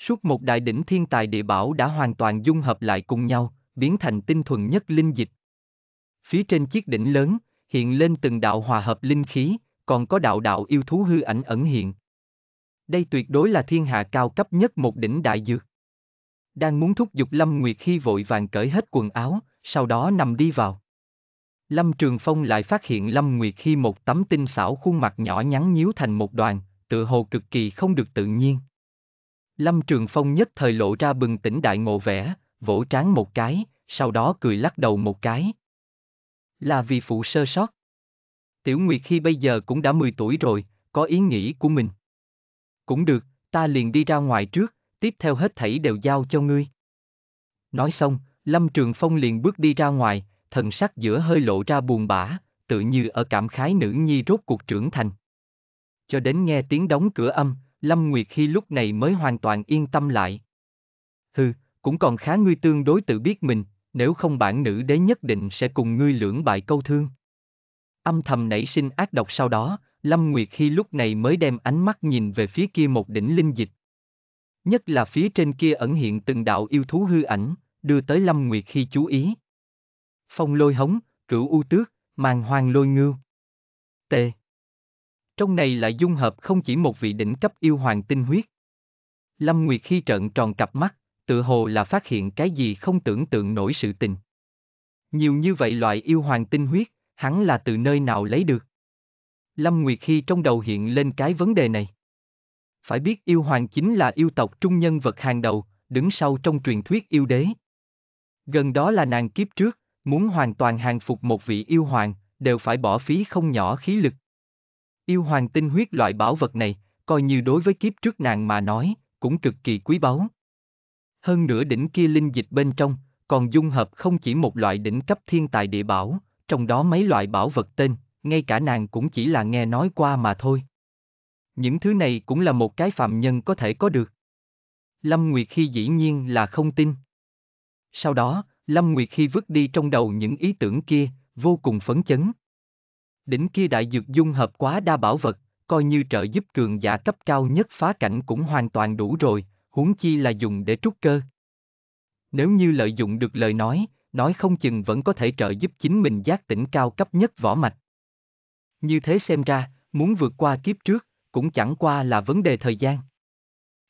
Suốt một đại đỉnh thiên tài địa bảo đã hoàn toàn dung hợp lại cùng nhau, biến thành tinh thuần nhất linh dịch. Phía trên chiếc đỉnh lớn, hiện lên từng đạo hòa hợp linh khí, còn có đạo đạo yêu thú hư ảnh ẩn hiện. Đây tuyệt đối là thiên hạ cao cấp nhất một đỉnh đại dược. Đang muốn thúc giục Lâm Nguyệt khi vội vàng cởi hết quần áo, sau đó nằm đi vào. Lâm Trường Phong lại phát hiện Lâm Nguyệt khi một tấm tinh xảo khuôn mặt nhỏ nhắn nhíu thành một đoàn, tựa hồ cực kỳ không được tự nhiên. Lâm Trường Phong nhất thời lộ ra bừng tỉnh đại ngộ vẻ, vỗ trán một cái, sau đó cười lắc đầu một cái. Là vì phụ sơ sót. Tiểu Nguyệt khi bây giờ cũng đã 10 tuổi rồi, có ý nghĩ của mình. Cũng được, ta liền đi ra ngoài trước, tiếp theo hết thảy đều giao cho ngươi. Nói xong, Lâm Trường Phong liền bước đi ra ngoài, thần sắc giữa hơi lộ ra buồn bã, tự như ở cảm khái nữ nhi rốt cuộc trưởng thành. Cho đến nghe tiếng đóng cửa âm, Lâm Nguyệt khi lúc này mới hoàn toàn yên tâm lại. Hừ, cũng còn khá ngươi tương đối tự biết mình, nếu không bản nữ đế nhất định sẽ cùng ngươi lưỡng bại câu thương. Âm thầm nảy sinh ác độc sau đó, Lâm Nguyệt khi lúc này mới đem ánh mắt nhìn về phía kia một đỉnh linh dịch. Nhất là phía trên kia ẩn hiện từng đạo yêu thú hư ảnh, đưa tới Lâm Nguyệt khi chú ý. Phong lôi hống, cửu u tước, màng hoàng lôi ngưu. Tề. Trong này lại dung hợp không chỉ một vị đỉnh cấp yêu hoàng tinh huyết. Lâm Nguyệt khi trợn tròn cặp mắt, tự hồ là phát hiện cái gì không tưởng tượng nổi sự tình. Nhiều như vậy loại yêu hoàng tinh huyết, hắn là từ nơi nào lấy được? Lâm Nguyệt khi trong đầu hiện lên cái vấn đề này. Phải biết yêu hoàng chính là yêu tộc trung nhân vật hàng đầu, đứng sau trong truyền thuyết yêu đế. Gần đó là nàng kiếp trước, muốn hoàn toàn hàng phục một vị yêu hoàng, đều phải bỏ phí không nhỏ khí lực. Yêu hoàng tinh huyết loại bảo vật này, coi như đối với kiếp trước nàng mà nói, cũng cực kỳ quý báu. Hơn nữa đỉnh kia linh dịch bên trong, còn dung hợp không chỉ một loại đỉnh cấp thiên tài địa bảo, trong đó mấy loại bảo vật tên, ngay cả nàng cũng chỉ là nghe nói qua mà thôi. Những thứ này cũng là một cái phạm nhân có thể có được. Lâm Nguyệt Khi dĩ nhiên là không tin. Sau đó, Lâm Nguyệt Khi vứt đi trong đầu những ý tưởng kia, vô cùng phấn chấn. Đỉnh kia đại dược dung hợp quá đa bảo vật, coi như trợ giúp cường giả cấp cao nhất phá cảnh cũng hoàn toàn đủ rồi, huống chi là dùng để trúc cơ. Nếu như lợi dụng được lời nói, nói không chừng vẫn có thể trợ giúp chính mình giác tỉnh cao cấp nhất võ mạch. Như thế xem ra, muốn vượt qua kiếp trước, cũng chẳng qua là vấn đề thời gian.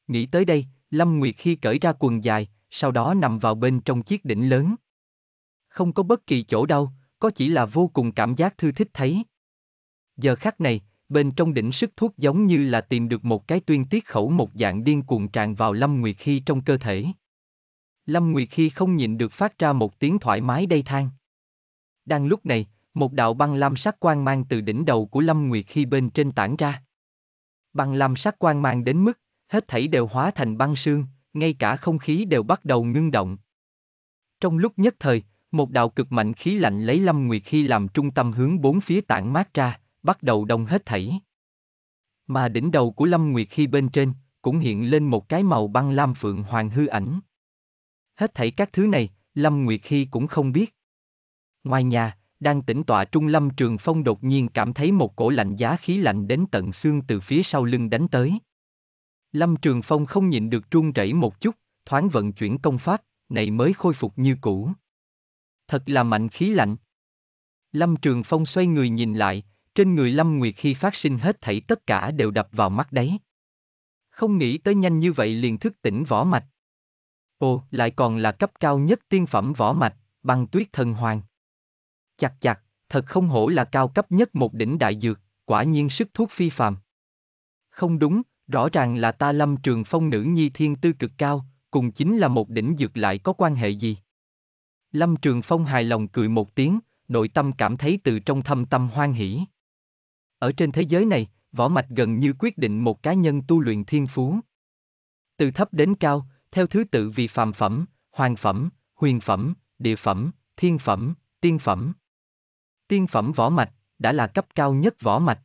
Nghĩ tới đây, Lâm Nguyệt khi cởi ra quần dài, sau đó nằm vào bên trong chiếc đỉnh lớn. Không có bất kỳ chỗ đâu có chỉ là vô cùng cảm giác thư thích thấy. Giờ khắc này, bên trong đỉnh sức thuốc giống như là tìm được một cái tuyên tiết khẩu một dạng điên cuồng tràn vào Lâm Nguyệt Khi trong cơ thể. Lâm Nguyệt Khi không nhịn được phát ra một tiếng thoải mái đầy than. Đang lúc này, một đạo băng lam sắc quang mang từ đỉnh đầu của Lâm Nguyệt Khi bên trên tản ra. Băng lam sắc quang mang đến mức, hết thảy đều hóa thành băng sương, ngay cả không khí đều bắt đầu ngưng động. Trong lúc nhất thời, một đạo cực mạnh khí lạnh lấy Lâm Nguyệt Hy làm trung tâm hướng bốn phía tản mát ra, bắt đầu đông hết thảy. Mà đỉnh đầu của Lâm Nguyệt Hy bên trên, cũng hiện lên một cái màu băng lam phượng hoàng hư ảnh. Hết thảy các thứ này, Lâm Nguyệt Hy cũng không biết. Ngoài nhà, đang tĩnh tọa trung Lâm Trường Phong đột nhiên cảm thấy một cổ lạnh giá khí lạnh đến tận xương từ phía sau lưng đánh tới. Lâm Trường Phong không nhịn được trung rẩy một chút, thoáng vận chuyển công pháp, này mới khôi phục như cũ thật là mạnh khí lạnh. Lâm Trường Phong xoay người nhìn lại, trên người Lâm Nguyệt khi phát sinh hết thảy tất cả đều đập vào mắt đấy. Không nghĩ tới nhanh như vậy liền thức tỉnh võ mạch. Ồ, lại còn là cấp cao nhất tiên phẩm võ mạch, băng tuyết thần hoàng. Chặt chặt, thật không hổ là cao cấp nhất một đỉnh đại dược, quả nhiên sức thuốc phi phàm. Không đúng, rõ ràng là ta lâm trường phong nữ nhi thiên tư cực cao, cùng chính là một đỉnh dược lại có quan hệ gì? Lâm Trường Phong hài lòng cười một tiếng, nội tâm cảm thấy từ trong thâm tâm hoan hỉ. Ở trên thế giới này, võ mạch gần như quyết định một cá nhân tu luyện thiên phú. Từ thấp đến cao, theo thứ tự vì phàm phẩm, hoàng phẩm, huyền phẩm, địa phẩm, thiên phẩm, tiên phẩm. Tiên phẩm võ mạch đã là cấp cao nhất võ mạch.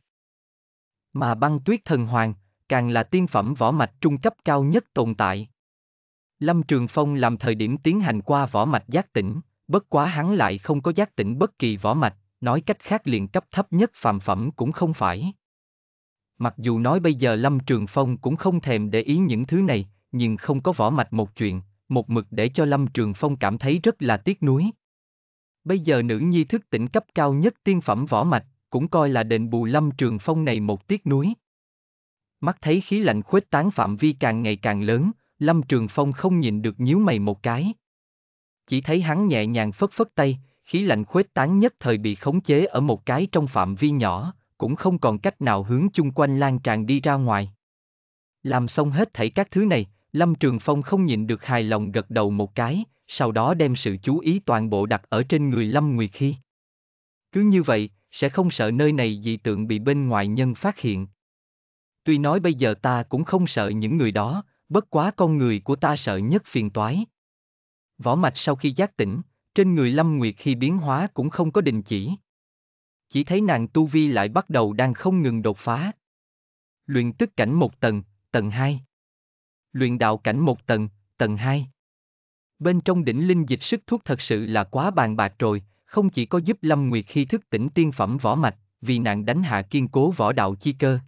Mà băng tuyết thần hoàng càng là tiên phẩm võ mạch trung cấp cao nhất tồn tại. Lâm Trường Phong làm thời điểm tiến hành qua võ mạch giác tỉnh, bất quá hắn lại không có giác tỉnh bất kỳ võ mạch, nói cách khác liền cấp thấp nhất phàm phẩm cũng không phải. Mặc dù nói bây giờ Lâm Trường Phong cũng không thèm để ý những thứ này, nhưng không có võ mạch một chuyện, một mực để cho Lâm Trường Phong cảm thấy rất là tiếc nuối. Bây giờ nữ nhi thức tỉnh cấp cao nhất tiên phẩm võ mạch, cũng coi là đền bù Lâm Trường Phong này một tiếc nuối. Mắt thấy khí lạnh khuếch tán phạm vi càng ngày càng lớn, Lâm Trường Phong không nhìn được nhíu mày một cái. Chỉ thấy hắn nhẹ nhàng phất phất tay, khí lạnh khuếch tán nhất thời bị khống chế ở một cái trong phạm vi nhỏ, cũng không còn cách nào hướng chung quanh lan tràn đi ra ngoài. Làm xong hết thảy các thứ này, Lâm Trường Phong không nhìn được hài lòng gật đầu một cái, sau đó đem sự chú ý toàn bộ đặt ở trên người Lâm Nguyệt Khi. Cứ như vậy, sẽ không sợ nơi này dị tượng bị bên ngoài nhân phát hiện. Tuy nói bây giờ ta cũng không sợ những người đó, bất quá con người của ta sợ nhất phiền toái. Võ mạch sau khi giác tỉnh, trên người Lâm Nguyệt khi biến hóa cũng không có đình chỉ. Chỉ thấy nàng tu vi lại bắt đầu đang không ngừng đột phá. Luyện tức cảnh một tầng, tầng hai Luyện đạo cảnh một tầng, tầng hai Bên trong đỉnh linh dịch sức thuốc thật sự là quá bàn bạc rồi, không chỉ có giúp Lâm Nguyệt khi thức tỉnh tiên phẩm võ mạch, vì nàng đánh hạ kiên cố võ đạo chi cơ,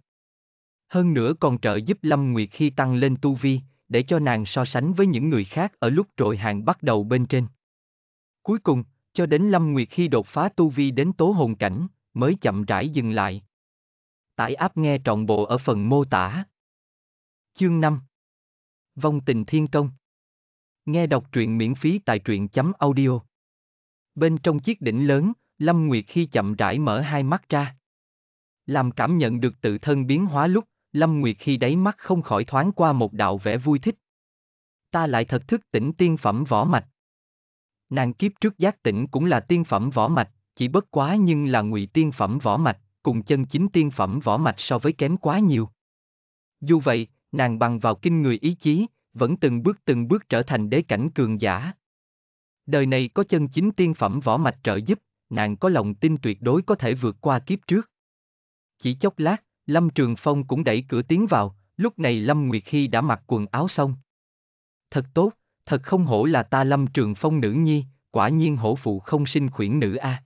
hơn nữa còn trợ giúp Lâm Nguyệt khi tăng lên tu vi, để cho nàng so sánh với những người khác ở lúc trội hạng bắt đầu bên trên. Cuối cùng, cho đến Lâm Nguyệt khi đột phá tu vi đến tố hồn cảnh, mới chậm rãi dừng lại. Tải áp nghe trọn bộ ở phần mô tả. Chương 5 Vong tình thiên công Nghe đọc truyện miễn phí tại truyện chấm audio. Bên trong chiếc đỉnh lớn, Lâm Nguyệt khi chậm rãi mở hai mắt ra. Làm cảm nhận được tự thân biến hóa lúc Lâm Nguyệt khi đáy mắt không khỏi thoáng qua một đạo vẻ vui thích. Ta lại thật thức tỉnh tiên phẩm võ mạch. Nàng kiếp trước giác tỉnh cũng là tiên phẩm võ mạch, chỉ bất quá nhưng là ngụy tiên phẩm võ mạch, cùng chân chính tiên phẩm võ mạch so với kém quá nhiều. Dù vậy, nàng bằng vào kinh người ý chí, vẫn từng bước từng bước trở thành đế cảnh cường giả. Đời này có chân chính tiên phẩm võ mạch trợ giúp, nàng có lòng tin tuyệt đối có thể vượt qua kiếp trước. Chỉ chốc lát, Lâm Trường Phong cũng đẩy cửa tiến vào, lúc này Lâm Nguyệt Hy đã mặc quần áo xong. Thật tốt, thật không hổ là ta Lâm Trường Phong nữ nhi, quả nhiên hổ phụ không sinh khuyển nữ a. À.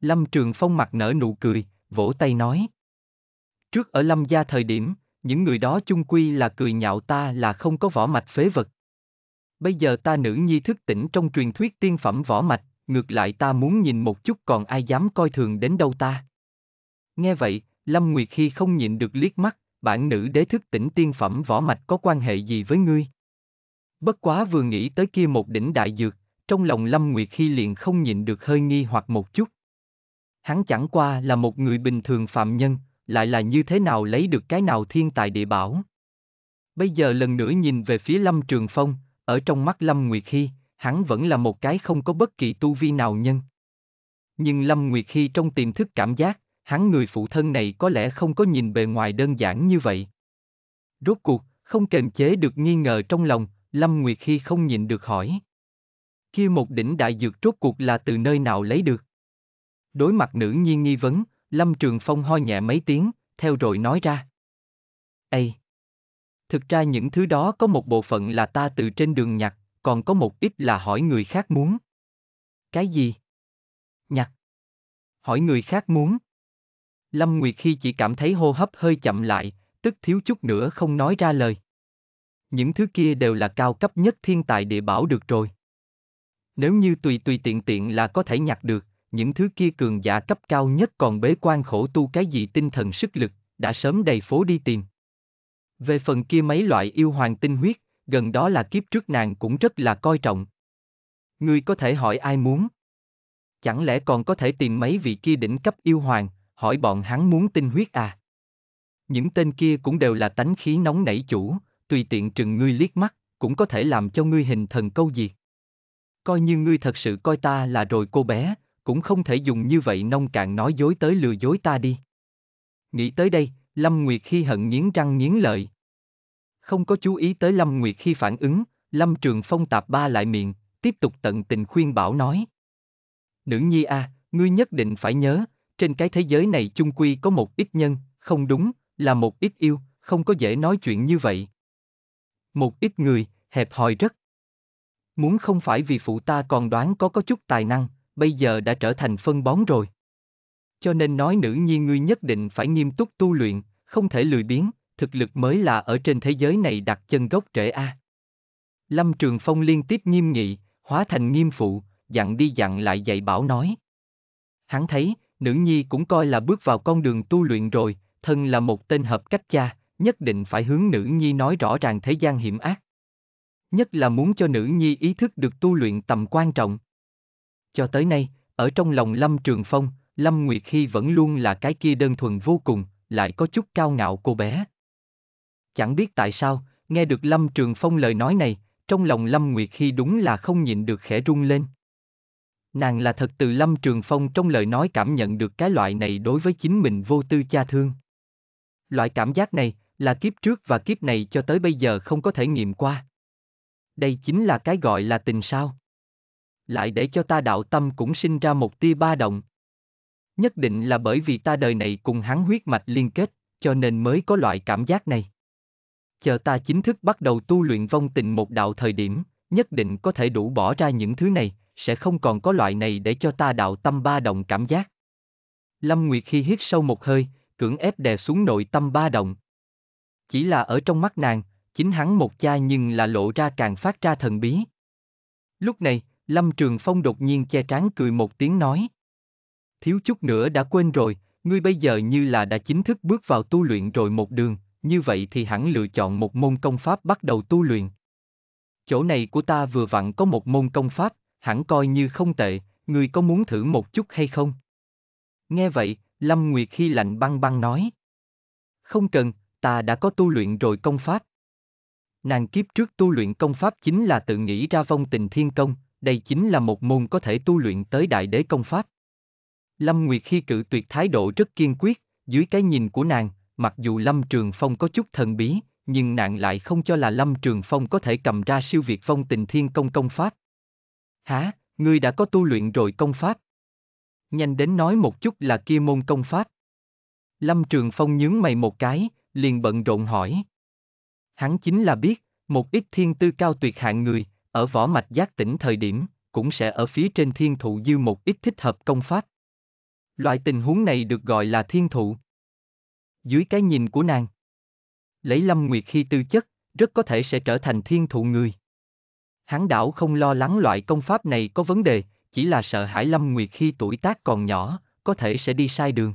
Lâm Trường Phong mặt nở nụ cười, vỗ tay nói. Trước ở Lâm gia thời điểm, những người đó chung quy là cười nhạo ta là không có võ mạch phế vật. Bây giờ ta nữ nhi thức tỉnh trong truyền thuyết tiên phẩm võ mạch, ngược lại ta muốn nhìn một chút còn ai dám coi thường đến đâu ta. Nghe vậy, Lâm Nguyệt Khi không nhịn được liếc mắt, bản nữ đế thức tỉnh tiên phẩm võ mạch có quan hệ gì với ngươi? Bất quá vừa nghĩ tới kia một đỉnh đại dược, trong lòng Lâm Nguyệt Khi liền không nhịn được hơi nghi hoặc một chút. Hắn chẳng qua là một người bình thường phạm nhân, lại là như thế nào lấy được cái nào thiên tài địa bảo. Bây giờ lần nữa nhìn về phía Lâm Trường Phong, ở trong mắt Lâm Nguyệt Khi, hắn vẫn là một cái không có bất kỳ tu vi nào nhân. Nhưng Lâm Nguyệt Khi trong tiềm thức cảm giác, hắn người phụ thân này có lẽ không có nhìn bề ngoài đơn giản như vậy. Rốt cuộc, không kềm chế được nghi ngờ trong lòng, Lâm Nguyệt Khi không nhìn được hỏi. Kia một đỉnh đại dược rốt cuộc là từ nơi nào lấy được? Đối mặt nữ nhi nghi vấn, Lâm Trường Phong ho nhẹ mấy tiếng, theo rồi nói ra. Ê! Thực ra những thứ đó có một bộ phận là ta từ trên đường nhặt, còn có một ít là hỏi người khác muốn. Cái gì? Nhặt. Hỏi người khác muốn. Lâm Nguyệt khi chỉ cảm thấy hô hấp hơi chậm lại, tức thiếu chút nữa không nói ra lời. Những thứ kia đều là cao cấp nhất thiên tài địa bảo được rồi. Nếu như tùy tùy tiện tiện là có thể nhặt được, những thứ kia cường giả cấp cao nhất còn bế quan khổ tu cái gì tinh thần sức lực, đã sớm đầy phố đi tìm. Về phần kia mấy loại yêu hoàng tinh huyết, gần đó là kiếp trước nàng cũng rất là coi trọng. Ngươi có thể hỏi ai muốn? Chẳng lẽ còn có thể tìm mấy vị kia đỉnh cấp yêu hoàng, hỏi bọn hắn muốn tinh huyết à. Những tên kia cũng đều là tánh khí nóng nảy chủ, tùy tiện trừng ngươi liếc mắt, cũng có thể làm cho ngươi hình thần câu diệt. Coi như ngươi thật sự coi ta là rồi cô bé, cũng không thể dùng như vậy nông cạn nói dối tới lừa dối ta đi. Nghĩ tới đây, Lâm Nguyệt khi hận nghiến răng nghiến lợi. Không có chú ý tới Lâm Nguyệt khi phản ứng, Lâm Trường Phong tạp ba lại miệng, tiếp tục tận tình khuyên bảo nói. Nữ nhi a, à, ngươi nhất định phải nhớ, trên cái thế giới này chung quy có một ít nhân, không đúng, là một ít yêu, không có dễ nói chuyện như vậy. Một ít người, hẹp hòi rất. Muốn không phải vì phụ ta còn đoán có có chút tài năng, bây giờ đã trở thành phân bón rồi. Cho nên nói nữ nhi ngươi nhất định phải nghiêm túc tu luyện, không thể lười biếng, thực lực mới là ở trên thế giới này đặt chân gốc rễ a. Lâm Trường Phong liên tiếp nghiêm nghị, hóa thành nghiêm phụ, dặn đi dặn lại dạy bảo nói. Hắn thấy, nữ nhi cũng coi là bước vào con đường tu luyện rồi, thân là một tên hợp cách cha, nhất định phải hướng nữ nhi nói rõ ràng thế gian hiểm ác. Nhất là muốn cho nữ nhi ý thức được tu luyện tầm quan trọng. Cho tới nay, ở trong lòng Lâm Trường Phong, Lâm Nguyệt khi vẫn luôn là cái kia đơn thuần vô cùng, lại có chút cao ngạo cô bé. Chẳng biết tại sao, nghe được Lâm Trường Phong lời nói này, trong lòng Lâm Nguyệt khi đúng là không nhịn được khẽ rung lên. Nàng là thật từ Lâm Trường Phong trong lời nói cảm nhận được cái loại này đối với chính mình vô tư cha thương. Loại cảm giác này là kiếp trước và kiếp này cho tới bây giờ không có thể nghiệm qua. Đây chính là cái gọi là tình sao. Lại để cho ta đạo tâm cũng sinh ra một tia ba động. Nhất định là bởi vì ta đời này cùng hắn huyết mạch liên kết, cho nên mới có loại cảm giác này. Chờ ta chính thức bắt đầu tu luyện vong tình một đạo thời điểm, nhất định có thể đủ bỏ ra những thứ này, sẽ không còn có loại này để cho ta đạo tâm ba động cảm giác. Lâm Nguyệt khi hít sâu một hơi, cưỡng ép đè xuống nội tâm ba động. Chỉ là ở trong mắt nàng, chính hắn một cha nhưng là lộ ra càng phát ra thần bí. Lúc này, Lâm Trường Phong đột nhiên che trán cười một tiếng nói. Thiếu chút nữa đã quên rồi, ngươi bây giờ như là đã chính thức bước vào tu luyện rồi một đường, như vậy thì hẳn lựa chọn một môn công pháp bắt đầu tu luyện. Chỗ này của ta vừa vặn có một môn công pháp, hẳn coi như không tệ, người có muốn thử một chút hay không? Nghe vậy, Lâm Nguyệt khi lạnh băng băng nói. Không cần, ta đã có tu luyện rồi công pháp. Nàng kiếp trước tu luyện công pháp chính là tự nghĩ ra vong tình thiên công, đây chính là một môn có thể tu luyện tới đại đế công pháp. Lâm Nguyệt khi cự tuyệt thái độ rất kiên quyết, dưới cái nhìn của nàng, mặc dù Lâm Trường Phong có chút thần bí, nhưng nàng lại không cho là Lâm Trường Phong có thể cầm ra siêu việt vong tình thiên công công pháp, Hả, ngươi đã có tu luyện rồi công pháp? Nhanh đến nói một chút là kia môn công pháp. Lâm Trường Phong nhướng mày một cái, liền bận rộn hỏi. Hắn chính là biết, một ít thiên tư cao tuyệt hạng người, ở võ mạch giác tỉnh thời điểm, cũng sẽ ở phía trên thiên thụ dư một ít thích hợp công pháp. Loại tình huống này được gọi là thiên thụ. Dưới cái nhìn của nàng, lấy Lâm Nguyệt khi tư chất, rất có thể sẽ trở thành thiên thụ người hắn đảo không lo lắng loại công pháp này có vấn đề, chỉ là sợ hãi Lâm Nguyệt khi tuổi tác còn nhỏ, có thể sẽ đi sai đường.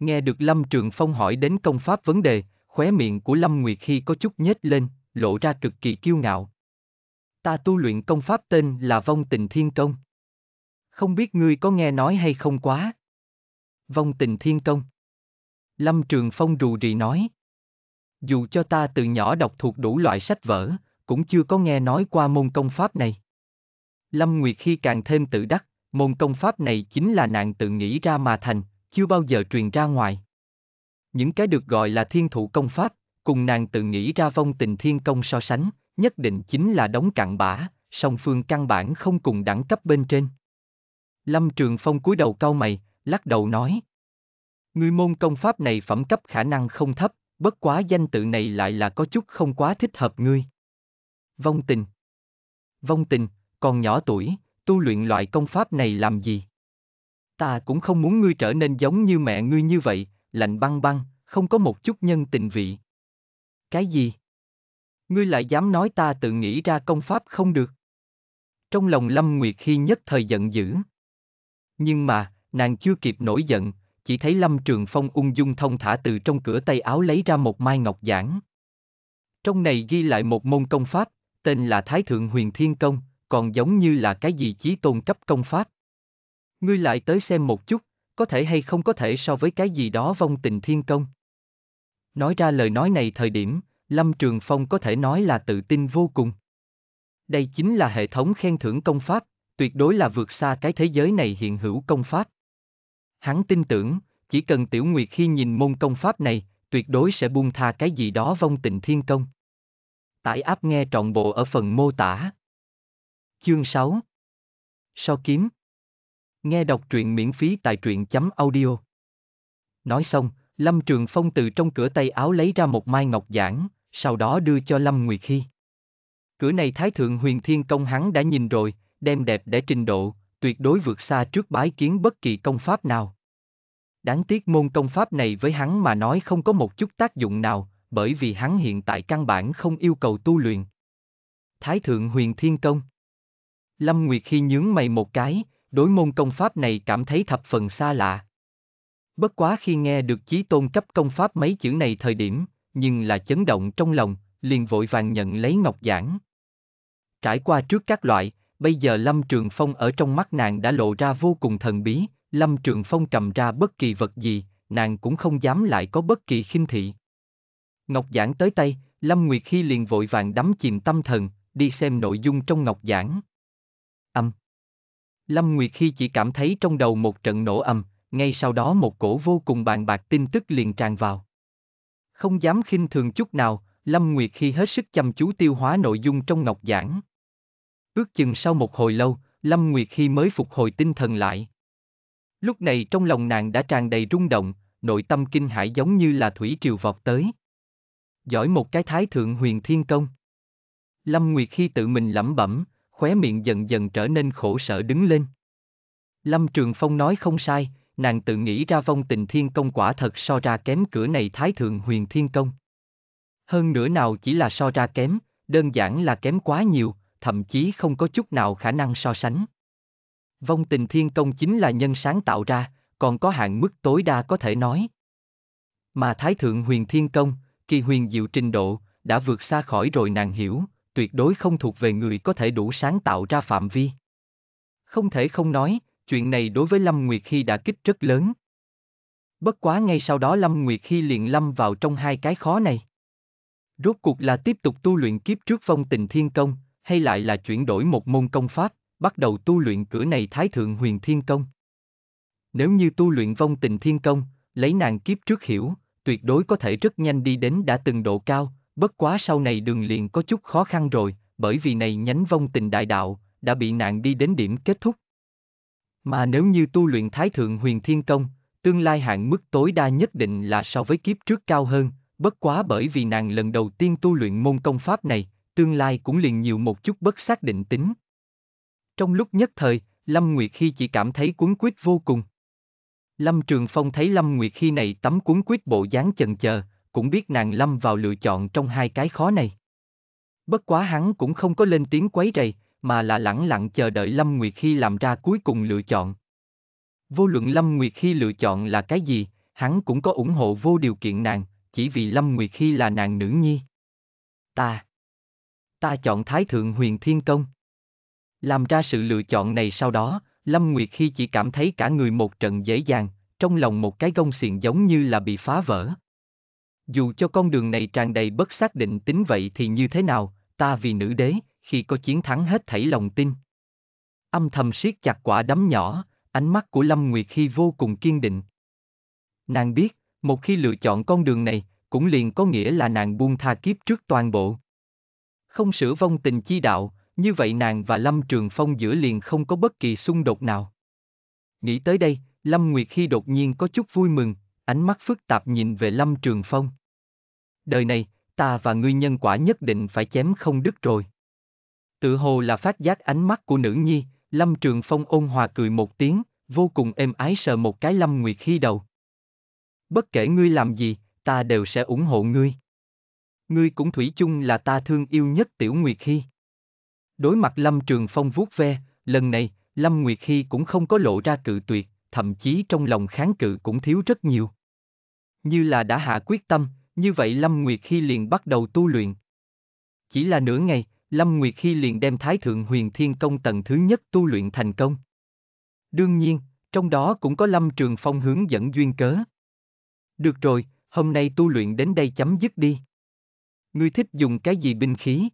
Nghe được Lâm Trường Phong hỏi đến công pháp vấn đề, khóe miệng của Lâm Nguyệt khi có chút nhếch lên, lộ ra cực kỳ kiêu ngạo. Ta tu luyện công pháp tên là Vong Tình Thiên Công. Không biết ngươi có nghe nói hay không quá. Vong Tình Thiên Công. Lâm Trường Phong rù rì nói. Dù cho ta từ nhỏ đọc thuộc đủ loại sách vở, cũng chưa có nghe nói qua môn công pháp này. Lâm Nguyệt khi càng thêm tự đắc, môn công pháp này chính là nàng tự nghĩ ra mà thành, chưa bao giờ truyền ra ngoài. Những cái được gọi là thiên thủ công pháp, cùng nàng tự nghĩ ra vong tình thiên công so sánh, nhất định chính là đóng cặn bã, song phương căn bản không cùng đẳng cấp bên trên. Lâm Trường Phong cúi đầu cau mày, lắc đầu nói. Người môn công pháp này phẩm cấp khả năng không thấp, bất quá danh tự này lại là có chút không quá thích hợp ngươi. Vong tình. Vong tình, còn nhỏ tuổi, tu luyện loại công pháp này làm gì? Ta cũng không muốn ngươi trở nên giống như mẹ ngươi như vậy, lạnh băng băng, không có một chút nhân tình vị. Cái gì? Ngươi lại dám nói ta tự nghĩ ra công pháp không được. Trong lòng Lâm Nguyệt Hy nhất thời giận dữ. Nhưng mà, nàng chưa kịp nổi giận, chỉ thấy Lâm Trường Phong ung dung thông thả từ trong cửa tay áo lấy ra một mai ngọc giản. Trong này ghi lại một môn công pháp, tên là Thái Thượng Huyền Thiên Công, còn giống như là cái gì chí tôn cấp công pháp. Ngươi lại tới xem một chút, có thể hay không có thể so với cái gì đó vong tình thiên công. Nói ra lời nói này thời điểm, Lâm Trường Phong có thể nói là tự tin vô cùng. Đây chính là hệ thống khen thưởng công pháp, tuyệt đối là vượt xa cái thế giới này hiện hữu công pháp. Hắn tin tưởng, chỉ cần Tiểu Nguyệt khi nhìn môn công pháp này, tuyệt đối sẽ buông tha cái gì đó vong tình thiên công. Tải app nghe trọn bộ ở phần mô tả. Chương 6 so kiếm Nghe đọc truyện miễn phí tại truyện chấm audio Nói xong, Lâm Trường Phong từ trong cửa tay áo lấy ra một mai ngọc giản, sau đó đưa cho Lâm Nguyệt Hy. Cửa này Thái Thượng Huyền Thiên Công hắn đã nhìn rồi, đem đẹp để trình độ, tuyệt đối vượt xa trước bái kiến bất kỳ công pháp nào. Đáng tiếc môn công pháp này với hắn mà nói không có một chút tác dụng nào, bởi vì hắn hiện tại căn bản không yêu cầu tu luyện. Thái thượng huyền thiên công Lâm Nguyệt khi nhướng mày một cái, đối môn công pháp này cảm thấy thập phần xa lạ. Bất quá khi nghe được chí tôn cấp công pháp mấy chữ này thời điểm, nhưng là chấn động trong lòng, liền vội vàng nhận lấy ngọc giảng. Trải qua trước các loại, bây giờ Lâm Trường Phong ở trong mắt nàng đã lộ ra vô cùng thần bí, Lâm Trường Phong cầm ra bất kỳ vật gì, nàng cũng không dám lại có bất kỳ khinh thị. Ngọc giảng tới tay, Lâm Nguyệt Khi liền vội vàng đắm chìm tâm thần, đi xem nội dung trong ngọc giảng. Âm. Lâm Nguyệt Khi chỉ cảm thấy trong đầu một trận nổ âm, ngay sau đó một cổ vô cùng bàn bạc tin tức liền tràn vào. Không dám khinh thường chút nào, Lâm Nguyệt Khi hết sức chăm chú tiêu hóa nội dung trong ngọc giảng. Ước chừng sau một hồi lâu, Lâm Nguyệt Khi mới phục hồi tinh thần lại. Lúc này trong lòng nàng đã tràn đầy rung động, nội tâm kinh hãi giống như là thủy triều vọt tới giỏi một cái thái thượng huyền thiên công. Lâm Nguyệt khi tự mình lẩm bẩm, khóe miệng dần dần trở nên khổ sở đứng lên. Lâm Trường Phong nói không sai, nàng tự nghĩ ra vong tình thiên công quả thật so ra kém cửa này thái thượng huyền thiên công. Hơn nữa nào chỉ là so ra kém, đơn giản là kém quá nhiều, thậm chí không có chút nào khả năng so sánh. Vong tình thiên công chính là nhân sáng tạo ra, còn có hạn mức tối đa có thể nói. Mà Thái Thượng Huyền Thiên Công, kỳ huyền diệu trình độ, đã vượt xa khỏi rồi nàng hiểu, tuyệt đối không thuộc về người có thể đủ sáng tạo ra phạm vi. Không thể không nói, chuyện này đối với Lâm Nguyệt Hy đã kích rất lớn. Bất quá ngay sau đó Lâm Nguyệt Hy liền lâm vào trong hai cái khó này. Rốt cuộc là tiếp tục tu luyện kiếp trước phong tình thiên công, hay lại là chuyển đổi một môn công pháp, bắt đầu tu luyện cửa này thái thượng huyền thiên công. Nếu như tu luyện vong tình thiên công, lấy nàng kiếp trước hiểu, tuyệt đối có thể rất nhanh đi đến đã từng độ cao, bất quá sau này đường liền có chút khó khăn rồi, bởi vì này nhánh vong tình đại đạo, đã bị nạn đi đến điểm kết thúc. Mà nếu như tu luyện Thái Thượng Huyền Thiên Công, tương lai hạn mức tối đa nhất định là so với kiếp trước cao hơn, bất quá bởi vì nàng lần đầu tiên tu luyện môn công pháp này, tương lai cũng liền nhiều một chút bất xác định tính. Trong lúc nhất thời, Lâm Nguyệt Khi chỉ cảm thấy cuốn quýt vô cùng. Lâm Trường Phong thấy Lâm Nguyệt khi này tấm cuốn quyết bộ dáng chần chờ, cũng biết nàng lâm vào lựa chọn trong hai cái khó này. Bất quá hắn cũng không có lên tiếng quấy rầy, mà là lẳng lặng chờ đợi Lâm Nguyệt khi làm ra cuối cùng lựa chọn. Vô luận Lâm Nguyệt khi lựa chọn là cái gì, hắn cũng có ủng hộ vô điều kiện nàng, chỉ vì Lâm Nguyệt khi là nàng nữ nhi. Ta. Ta chọn Thái Thượng Huyền Thiên Công. Làm ra sự lựa chọn này sau đó, Lâm Nguyệt khi chỉ cảm thấy cả người một trận dễ dàng, trong lòng một cái gông xiềng giống như là bị phá vỡ. Dù cho con đường này tràn đầy bất xác định tính vậy thì như thế nào, ta vì nữ đế, khi có chiến thắng hết thảy lòng tin. Âm thầm siết chặt quả đấm nhỏ, ánh mắt của Lâm Nguyệt khi vô cùng kiên định. Nàng biết, một khi lựa chọn con đường này, cũng liền có nghĩa là nàng buông tha kiếp trước toàn bộ. Không sửa vong tình chi đạo, như vậy nàng và Lâm Trường Phong giữa liền không có bất kỳ xung đột nào. Nghĩ tới đây, Lâm Nguyệt khi đột nhiên có chút vui mừng, ánh mắt phức tạp nhìn về Lâm Trường Phong. Đời này, ta và ngươi nhân quả nhất định phải chém không đứt rồi. Tự hồ là phát giác ánh mắt của nữ nhi, Lâm Trường Phong ôn hòa cười một tiếng, vô cùng êm ái sờ một cái Lâm Nguyệt khi đầu. Bất kể ngươi làm gì, ta đều sẽ ủng hộ ngươi. Ngươi cũng thủy chung là ta thương yêu nhất Tiểu Nguyệt Hy. Đối mặt Lâm Trường Phong vuốt ve, lần này, Lâm Nguyệt Hy cũng không có lộ ra cự tuyệt, thậm chí trong lòng kháng cự cũng thiếu rất nhiều. Như là đã hạ quyết tâm, như vậy Lâm Nguyệt Hy liền bắt đầu tu luyện. Chỉ là nửa ngày, Lâm Nguyệt Hy liền đem Thái Thượng Huyền Thiên Công tầng thứ nhất tu luyện thành công. Đương nhiên, trong đó cũng có Lâm Trường Phong hướng dẫn duyên cớ. Được rồi, hôm nay tu luyện đến đây chấm dứt đi. Ngươi thích dùng cái gì binh khí?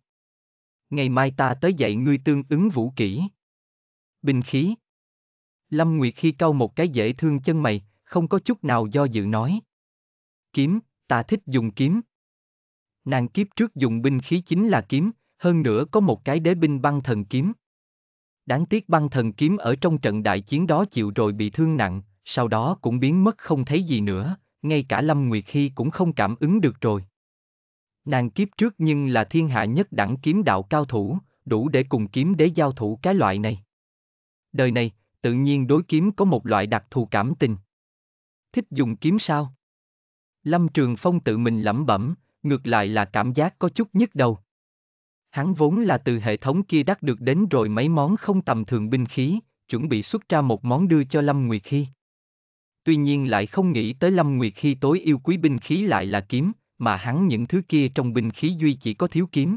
ngày mai ta tới dạy ngươi tương ứng vũ kỹ. Bình khí. Lâm Nguyệt khi cau một cái dễ thương chân mày, không có chút nào do dự nói. Kiếm, ta thích dùng kiếm. Nàng kiếp trước dùng binh khí chính là kiếm, hơn nữa có một cái đế binh băng thần kiếm. Đáng tiếc băng thần kiếm ở trong trận đại chiến đó chịu rồi bị thương nặng, sau đó cũng biến mất không thấy gì nữa, ngay cả Lâm Nguyệt Hy cũng không cảm ứng được rồi. Nàng kiếp trước nhưng là thiên hạ nhất đẳng kiếm đạo cao thủ, đủ để cùng kiếm đế giao thủ cái loại này. Đời này, tự nhiên đối kiếm có một loại đặc thù cảm tình. Thích dùng kiếm sao? Lâm Trường Phong tự mình lẩm bẩm, ngược lại là cảm giác có chút nhức đầu. Hắn vốn là từ hệ thống kia đắt được đến rồi mấy món không tầm thường binh khí, chuẩn bị xuất ra một món đưa cho Lâm Nguyệt Hy. Tuy nhiên lại không nghĩ tới Lâm Nguyệt Hy tối yêu quý binh khí lại là kiếm, mà hắn những thứ kia trong binh khí duy chỉ có thiếu kiếm.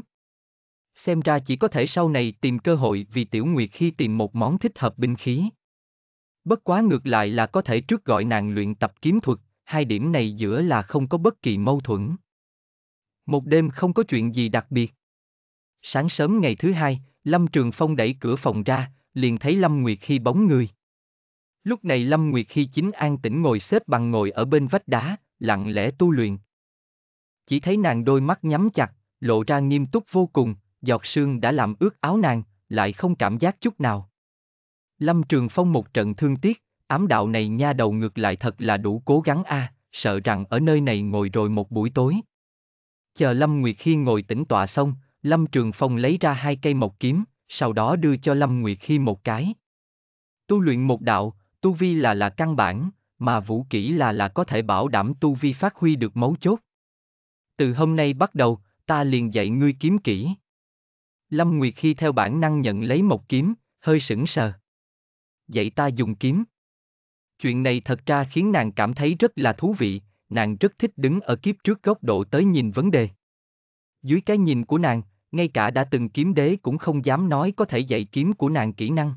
Xem ra chỉ có thể sau này tìm cơ hội vì Tiểu Nguyệt khi tìm một món thích hợp binh khí. Bất quá ngược lại là có thể trước gọi nàng luyện tập kiếm thuật, hai điểm này giữa là không có bất kỳ mâu thuẫn. Một đêm không có chuyện gì đặc biệt. Sáng sớm ngày thứ hai, Lâm Trường Phong đẩy cửa phòng ra, liền thấy Lâm Nguyệt Khi bóng người. Lúc này Lâm Nguyệt Khi chính an tĩnh ngồi xếp bằng ngồi ở bên vách đá, lặng lẽ tu luyện chỉ thấy nàng đôi mắt nhắm chặt, lộ ra nghiêm túc vô cùng, giọt sương đã làm ướt áo nàng, lại không cảm giác chút nào. Lâm Trường Phong một trận thương tiếc, ám đạo này nha đầu ngược lại thật là đủ cố gắng a, à, sợ rằng ở nơi này ngồi rồi một buổi tối. Chờ Lâm Nguyệt Khi ngồi tĩnh tọa xong, Lâm Trường Phong lấy ra hai cây mộc kiếm, sau đó đưa cho Lâm Nguyệt Khi một cái. Tu luyện một đạo, tu vi là là căn bản, mà vũ kỹ là là có thể bảo đảm tu vi phát huy được mấu chốt. Từ hôm nay bắt đầu, ta liền dạy ngươi kiếm kỹ. Lâm Nguyệt khi theo bản năng nhận lấy một kiếm, hơi sững sờ. Dạy ta dùng kiếm. Chuyện này thật ra khiến nàng cảm thấy rất là thú vị, nàng rất thích đứng ở kiếp trước góc độ tới nhìn vấn đề. Dưới cái nhìn của nàng, ngay cả đã từng kiếm đế cũng không dám nói có thể dạy kiếm của nàng kỹ năng.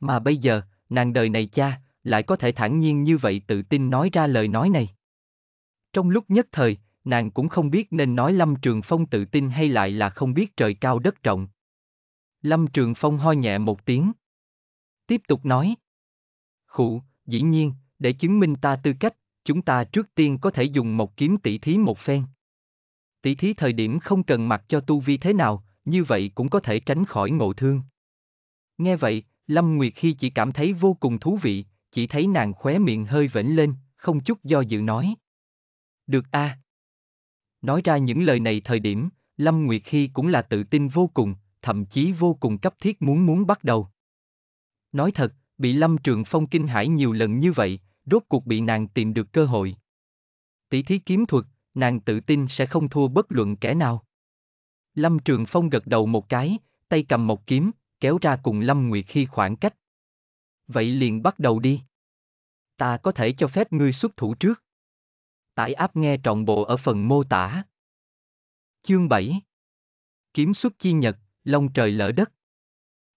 Mà bây giờ, nàng đời này cha, lại có thể thản nhiên như vậy tự tin nói ra lời nói này. Trong lúc nhất thời, nàng cũng không biết nên nói Lâm Trường Phong tự tin hay lại là không biết trời cao đất rộng. Lâm Trường Phong ho nhẹ một tiếng. Tiếp tục nói. Khụ, dĩ nhiên, để chứng minh ta tư cách, chúng ta trước tiên có thể dùng một kiếm tỷ thí một phen. Tỷ thí thời điểm không cần mặc cho tu vi thế nào, như vậy cũng có thể tránh khỏi ngộ thương. Nghe vậy, Lâm Nguyệt khi chỉ cảm thấy vô cùng thú vị, chỉ thấy nàng khóe miệng hơi vểnh lên, không chút do dự nói. Được a, à, Nói ra những lời này thời điểm, Lâm Nguyệt Hy cũng là tự tin vô cùng, thậm chí vô cùng cấp thiết muốn muốn bắt đầu. Nói thật, bị Lâm Trường Phong kinh hãi nhiều lần như vậy, rốt cuộc bị nàng tìm được cơ hội. Tỷ thí kiếm thuật, nàng tự tin sẽ không thua bất luận kẻ nào. Lâm Trường Phong gật đầu một cái, tay cầm một kiếm, kéo ra cùng Lâm Nguyệt Hy khoảng cách. Vậy liền bắt đầu đi. Ta có thể cho phép ngươi xuất thủ trước. Tải app nghe trọn bộ ở phần mô tả. Chương 7 Kiếm xuất chi nhật, long trời lỡ đất.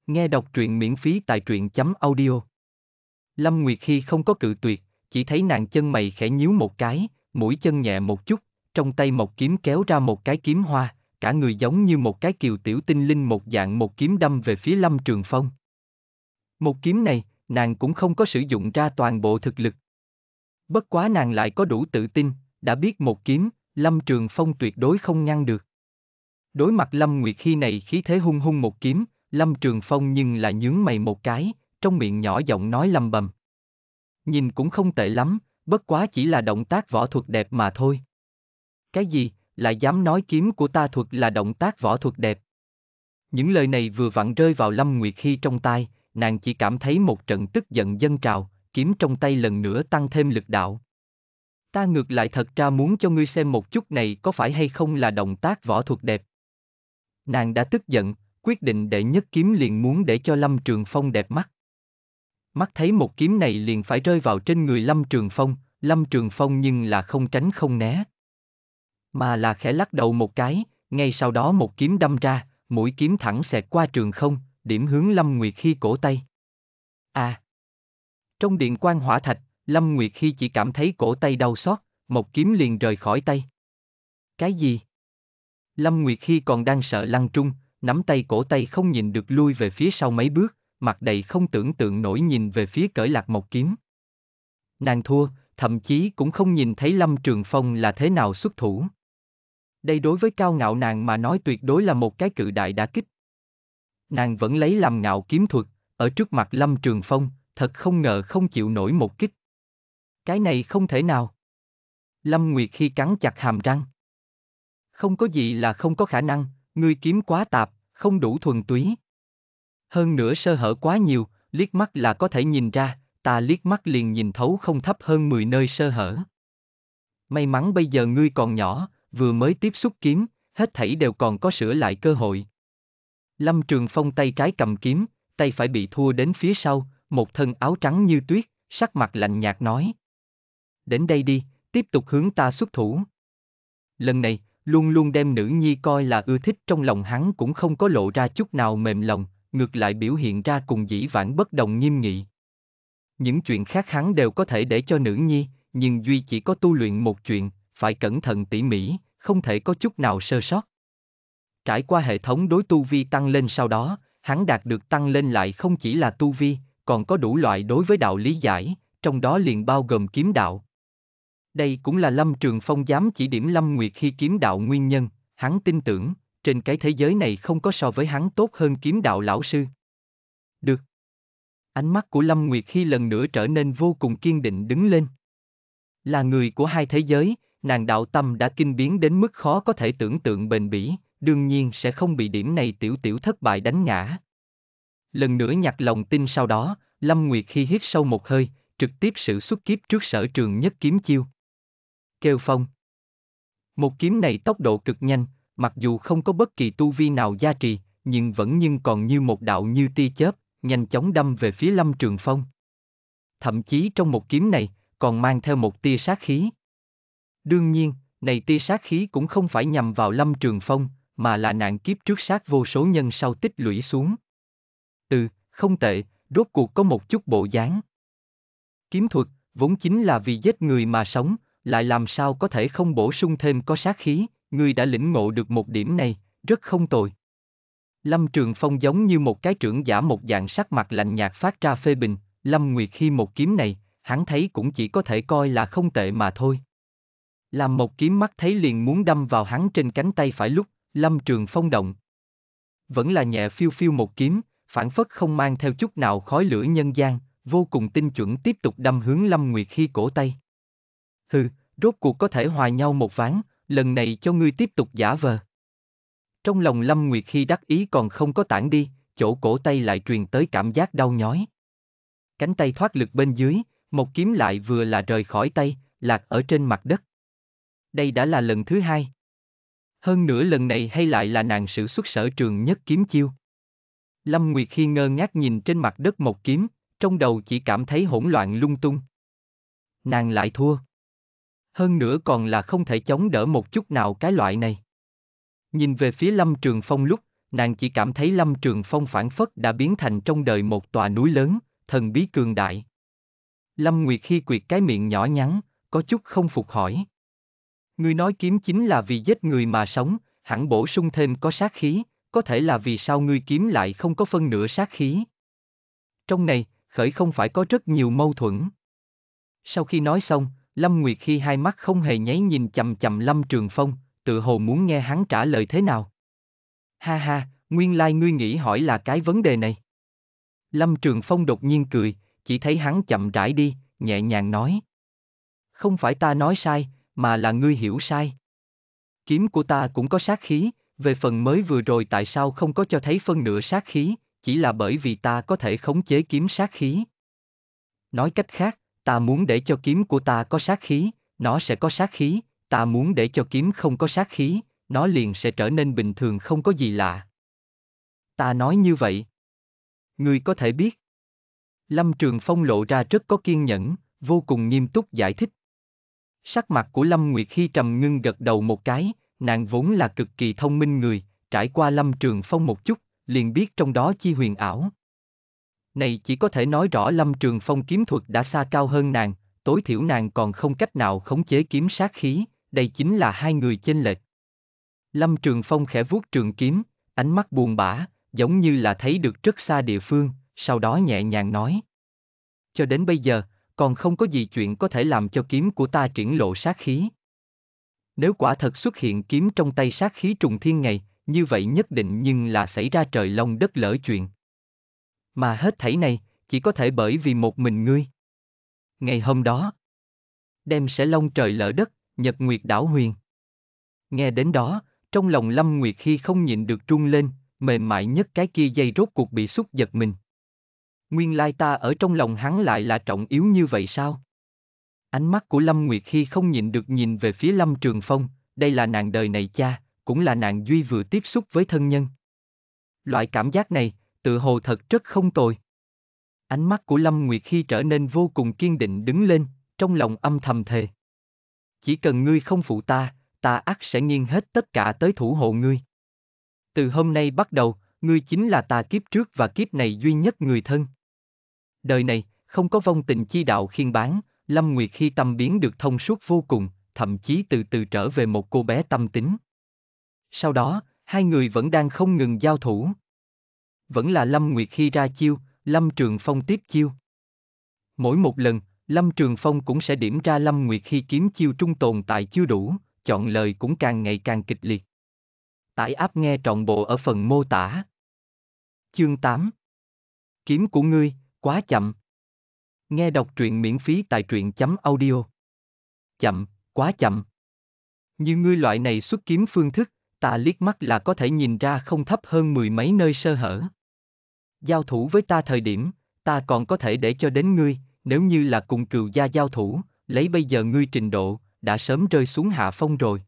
Nghe đọc truyện miễn phí tại truyện.audio. chấm Lâm Nguyệt Khi không có cự tuyệt, chỉ thấy nàng chân mày khẽ nhíu một cái, mũi chân nhẹ một chút, trong tay một kiếm kéo ra một cái kiếm hoa, cả người giống như một cái kiều tiểu tinh linh một dạng một kiếm đâm về phía Lâm Trường Phong. Một kiếm này, nàng cũng không có sử dụng ra toàn bộ thực lực, Bất quá nàng lại có đủ tự tin, đã biết một kiếm, Lâm Trường Phong tuyệt đối không ngăn được. Đối mặt Lâm Nguyệt khi này khí thế hung hung một kiếm, Lâm Trường Phong nhưng là nhướng mày một cái, trong miệng nhỏ giọng nói lầm bầm. Nhìn cũng không tệ lắm, bất quá chỉ là động tác võ thuật đẹp mà thôi. Cái gì, lại dám nói kiếm của ta thuật là động tác võ thuật đẹp. Những lời này vừa vặn rơi vào Lâm Nguyệt Hy trong tai, nàng chỉ cảm thấy một trận tức giận dân trào, kiếm trong tay lần nữa tăng thêm lực đạo. Ta ngược lại thật ra muốn cho ngươi xem một chút này có phải hay không là động tác võ thuật đẹp. Nàng đã tức giận, quyết định đệ nhất kiếm liền muốn để cho Lâm Trường Phong đẹp mắt. Mắt thấy một kiếm này liền phải rơi vào trên người Lâm Trường Phong, Lâm Trường Phong nhưng là không tránh không né. Mà là khẽ lắc đầu một cái, ngay sau đó một kiếm đâm ra, mũi kiếm thẳng xẹt qua trường không, điểm hướng Lâm Nguyệt Khi cổ tay. À! Trong điện quan hỏa thạch, Lâm Nguyệt khi chỉ cảm thấy cổ tay đau xót, một kiếm liền rời khỏi tay. Cái gì? Lâm Nguyệt khi còn đang sợ lăng trung, nắm tay cổ tay không nhìn được lui về phía sau mấy bước, mặt đầy không tưởng tượng nổi nhìn về phía cởi lạc một kiếm. Nàng thua, thậm chí cũng không nhìn thấy Lâm Trường Phong là thế nào xuất thủ. Đây đối với cao ngạo nàng mà nói tuyệt đối là một cái cự đại đã kích. Nàng vẫn lấy làm ngạo kiếm thuật, ở trước mặt Lâm Trường Phong, thật không ngờ không chịu nổi một kích. Cái này không thể nào. Lâm Nguyệt khi cắn chặt hàm răng. Không có gì là không có khả năng, ngươi kiếm quá tạp, không đủ thuần túy. Hơn nữa sơ hở quá nhiều, liếc mắt là có thể nhìn ra, ta liếc mắt liền nhìn thấu không thấp hơn 10 nơi sơ hở. May mắn bây giờ ngươi còn nhỏ, vừa mới tiếp xúc kiếm, hết thảy đều còn có sửa lại cơ hội. Lâm Trường Phong tay trái cầm kiếm, tay phải bị thua đến phía sau, một thân áo trắng như tuyết, sắc mặt lạnh nhạt nói. Đến đây đi, tiếp tục hướng ta xuất thủ. Lần này, luôn luôn đem nữ nhi coi là ưa thích trong lòng hắn cũng không có lộ ra chút nào mềm lòng, ngược lại biểu hiện ra cùng dĩ vãng bất đồng nghiêm nghị. Những chuyện khác hắn đều có thể để cho nữ nhi, nhưng duy chỉ có tu luyện một chuyện, phải cẩn thận tỉ mỉ, không thể có chút nào sơ sót. Trải qua hệ thống đối tu vi tăng lên sau đó, hắn đạt được tăng lên lại không chỉ là tu vi, còn có đủ loại đối với đạo lý giải, trong đó liền bao gồm kiếm đạo. Đây cũng là Lâm Trường Phong dám chỉ điểm Lâm Nguyệt khi kiếm đạo nguyên nhân, hắn tin tưởng, trên cái thế giới này không có so với hắn tốt hơn kiếm đạo lão sư. Được. Ánh mắt của Lâm Nguyệt khi lần nữa trở nên vô cùng kiên định đứng lên. Là người của hai thế giới, nàng đạo tâm đã kinh biến đến mức khó có thể tưởng tượng bền bỉ, đương nhiên sẽ không bị điểm này tiểu tiểu thất bại đánh ngã lần nữa nhặt lòng tin sau đó, Lâm Nguyệt khi hít sâu một hơi, trực tiếp sử xuất kiếp trước sở trường nhất kiếm chiêu. Kêu phong. Một kiếm này tốc độ cực nhanh, mặc dù không có bất kỳ tu vi nào gia trì, nhưng vẫn nhưng còn như một đạo như tia chớp, nhanh chóng đâm về phía Lâm Trường Phong. Thậm chí trong một kiếm này, còn mang theo một tia sát khí. Đương nhiên, này tia sát khí cũng không phải nhằm vào Lâm Trường Phong, mà là nạn kiếp trước sát vô số nhân sau tích lũy xuống. Ừ, không tệ, rốt cuộc có một chút bộ dáng. Kiếm thuật, vốn chính là vì giết người mà sống, lại làm sao có thể không bổ sung thêm có sát khí, ngươi đã lĩnh ngộ được một điểm này, rất không tồi. Lâm Trường Phong giống như một cái trưởng giả một dạng sắc mặt lạnh nhạt phát ra phê bình, Lâm Nguyệt khi một kiếm này, hắn thấy cũng chỉ có thể coi là không tệ mà thôi. Làm một kiếm mắt thấy liền muốn đâm vào hắn trên cánh tay phải lúc, Lâm Trường Phong động. Vẫn là nhẹ phiêu phiêu một kiếm, phản phất không mang theo chút nào khói lửa nhân gian, vô cùng tinh chuẩn tiếp tục đâm hướng Lâm Nguyệt khi cổ tay. Hừ, rốt cuộc có thể hòa nhau một ván, lần này cho ngươi tiếp tục giả vờ. Trong lòng Lâm Nguyệt khi đắc ý còn không có tản đi, chỗ cổ tay lại truyền tới cảm giác đau nhói. Cánh tay thoát lực bên dưới, một kiếm lại vừa là rời khỏi tay, lạc ở trên mặt đất. Đây đã là lần thứ hai. Hơn nữa lần này hay lại là nàng sử xuất sở trường nhất kiếm chiêu. Lâm Nguyệt Khi ngơ ngác nhìn trên mặt đất một kiếm, trong đầu chỉ cảm thấy hỗn loạn lung tung. Nàng lại thua. Hơn nữa còn là không thể chống đỡ một chút nào cái loại này. Nhìn về phía Lâm Trường Phong lúc, nàng chỉ cảm thấy Lâm Trường Phong phản phất đã biến thành trong đời một tòa núi lớn, thần bí cường đại. Lâm Nguyệt khi quyệt cái miệng nhỏ nhắn, có chút không phục hỏi. Người nói kiếm chính là vì giết người mà sống, hẳn bổ sung thêm có sát khí, có thể là vì sao ngươi kiếm lại không có phân nửa sát khí. Trong này, khởi không phải có rất nhiều mâu thuẫn. Sau khi nói xong, Lâm Nguyệt khi hai mắt không hề nháy nhìn chầm chầm Lâm Trường Phong, tự hồ muốn nghe hắn trả lời thế nào. Ha ha, nguyên lai like ngươi nghĩ hỏi là cái vấn đề này. Lâm Trường Phong đột nhiên cười, chỉ thấy hắn chậm rãi đi, nhẹ nhàng nói. Không phải ta nói sai, mà là ngươi hiểu sai. Kiếm của ta cũng có sát khí, về phần mới vừa rồi tại sao không có cho thấy phân nửa sát khí, chỉ là bởi vì ta có thể khống chế kiếm sát khí. Nói cách khác, ta muốn để cho kiếm của ta có sát khí, nó sẽ có sát khí, ta muốn để cho kiếm không có sát khí, nó liền sẽ trở nên bình thường không có gì lạ. Ta nói như vậy. người có thể biết. Lâm Trường Phong lộ ra rất có kiên nhẫn, vô cùng nghiêm túc giải thích. Sắc mặt của Lâm Nguyệt khi trầm ngưng gật đầu một cái, Nàng vốn là cực kỳ thông minh người, trải qua lâm trường phong một chút, liền biết trong đó chi huyền ảo. Này chỉ có thể nói rõ lâm trường phong kiếm thuật đã xa cao hơn nàng, tối thiểu nàng còn không cách nào khống chế kiếm sát khí, đây chính là hai người chênh lệch. Lâm Trường Phong khẽ vuốt trường kiếm, ánh mắt buồn bã, giống như là thấy được rất xa địa phương, sau đó nhẹ nhàng nói. Cho đến bây giờ, còn không có gì chuyện có thể làm cho kiếm của ta triển lộ sát khí. Nếu quả thật xuất hiện kiếm trong tay sát khí trùng thiên ngày, như vậy nhất định nhưng là xảy ra trời long đất lỡ chuyện. Mà hết thảy này, chỉ có thể bởi vì một mình ngươi. Ngày hôm đó, đem sẽ long trời lỡ đất, nhật nguyệt đảo huyền. Nghe đến đó, trong lòng Lâm Nguyệt khi không nhịn được trung lên, mềm mại nhất cái kia dây rốt cuộc bị xúc giật mình. Nguyên lai ta ở trong lòng hắn lại là trọng yếu như vậy sao? Ánh mắt của Lâm Nguyệt khi không nhịn được nhìn về phía Lâm Trường Phong, đây là nàng đời này cha, cũng là nàng duy vừa tiếp xúc với thân nhân. Loại cảm giác này, tự hồ thật rất không tồi. Ánh mắt của Lâm Nguyệt khi trở nên vô cùng kiên định đứng lên, trong lòng âm thầm thề. Chỉ cần ngươi không phụ ta, ta ắt sẽ nghiêng hết tất cả tới thủ hộ ngươi. Từ hôm nay bắt đầu, ngươi chính là ta kiếp trước và kiếp này duy nhất người thân. Đời này, không có vong tình chi đạo khiên bán, Lâm Nguyệt khi tâm biến được thông suốt vô cùng, thậm chí từ từ trở về một cô bé tâm tính. Sau đó, hai người vẫn đang không ngừng giao thủ. Vẫn là Lâm Nguyệt khi ra chiêu, Lâm Trường Phong tiếp chiêu. Mỗi một lần, Lâm Trường Phong cũng sẽ điểm ra Lâm Nguyệt khi kiếm chiêu trung tồn tại chưa đủ, chọn lời cũng càng ngày càng kịch liệt. Tải áp nghe trọn bộ ở phần mô tả. Chương 8 Kiếm của ngươi, quá chậm. Nghe đọc truyện miễn phí tại truyện chấm audio. Chậm, quá chậm. Như ngươi loại này xuất kiếm phương thức, ta liếc mắt là có thể nhìn ra không thấp hơn mười mấy nơi sơ hở. Giao thủ với ta thời điểm, ta còn có thể để cho đến ngươi, nếu như là cùng cừu gia giao thủ, lấy bây giờ ngươi trình độ, đã sớm rơi xuống hạ phong rồi.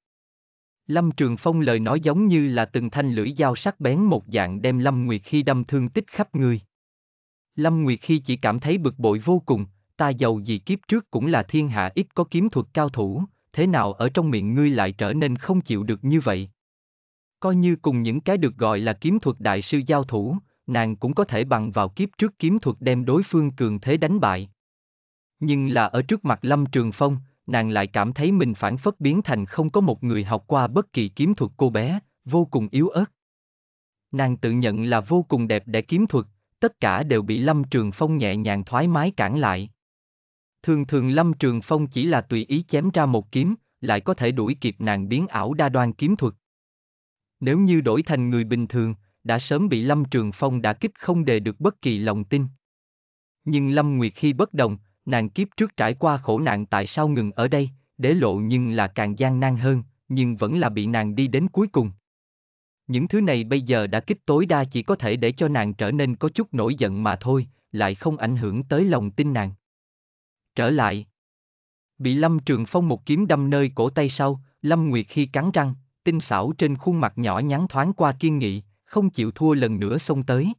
Lâm Trường Phong lời nói giống như là từng thanh lưỡi dao sắc bén một dạng đem Lâm Nguyệt khi đâm thương tích khắp người. Lâm Nguyệt khi chỉ cảm thấy bực bội vô cùng, ta giàu gì kiếp trước cũng là thiên hạ ít có kiếm thuật cao thủ, thế nào ở trong miệng ngươi lại trở nên không chịu được như vậy? Coi như cùng những cái được gọi là kiếm thuật đại sư giao thủ, nàng cũng có thể bằng vào kiếp trước kiếm thuật đem đối phương cường thế đánh bại. Nhưng là ở trước mặt Lâm Trường Phong, nàng lại cảm thấy mình phản phất biến thành không có một người học qua bất kỳ kiếm thuật cô bé, vô cùng yếu ớt. Nàng tự nhận là vô cùng đẹp để kiếm thuật, tất cả đều bị Lâm Trường Phong nhẹ nhàng thoải mái cản lại. Thường thường Lâm Trường Phong chỉ là tùy ý chém ra một kiếm, lại có thể đuổi kịp nàng biến ảo đa đoan kiếm thuật. Nếu như đổi thành người bình thường, đã sớm bị Lâm Trường Phong đã kích không đề được bất kỳ lòng tin. Nhưng Lâm Nguyệt khi bất đồng, nàng kiếp trước trải qua khổ nạn tại sao ngừng ở đây, đế lộ nhưng là càng gian nan hơn, nhưng vẫn là bị nàng đi đến cuối cùng. Những thứ này bây giờ đã kích tối đa chỉ có thể để cho nàng trở nên có chút nổi giận mà thôi, lại không ảnh hưởng tới lòng tin nàng. Trở lại. Bị Lâm Trường Phong một kiếm đâm nơi cổ tay sau, Lâm Nguyệt khi cắn răng, tinh xảo trên khuôn mặt nhỏ nhắn thoáng qua kiên nghị, không chịu thua lần nữa xông tới.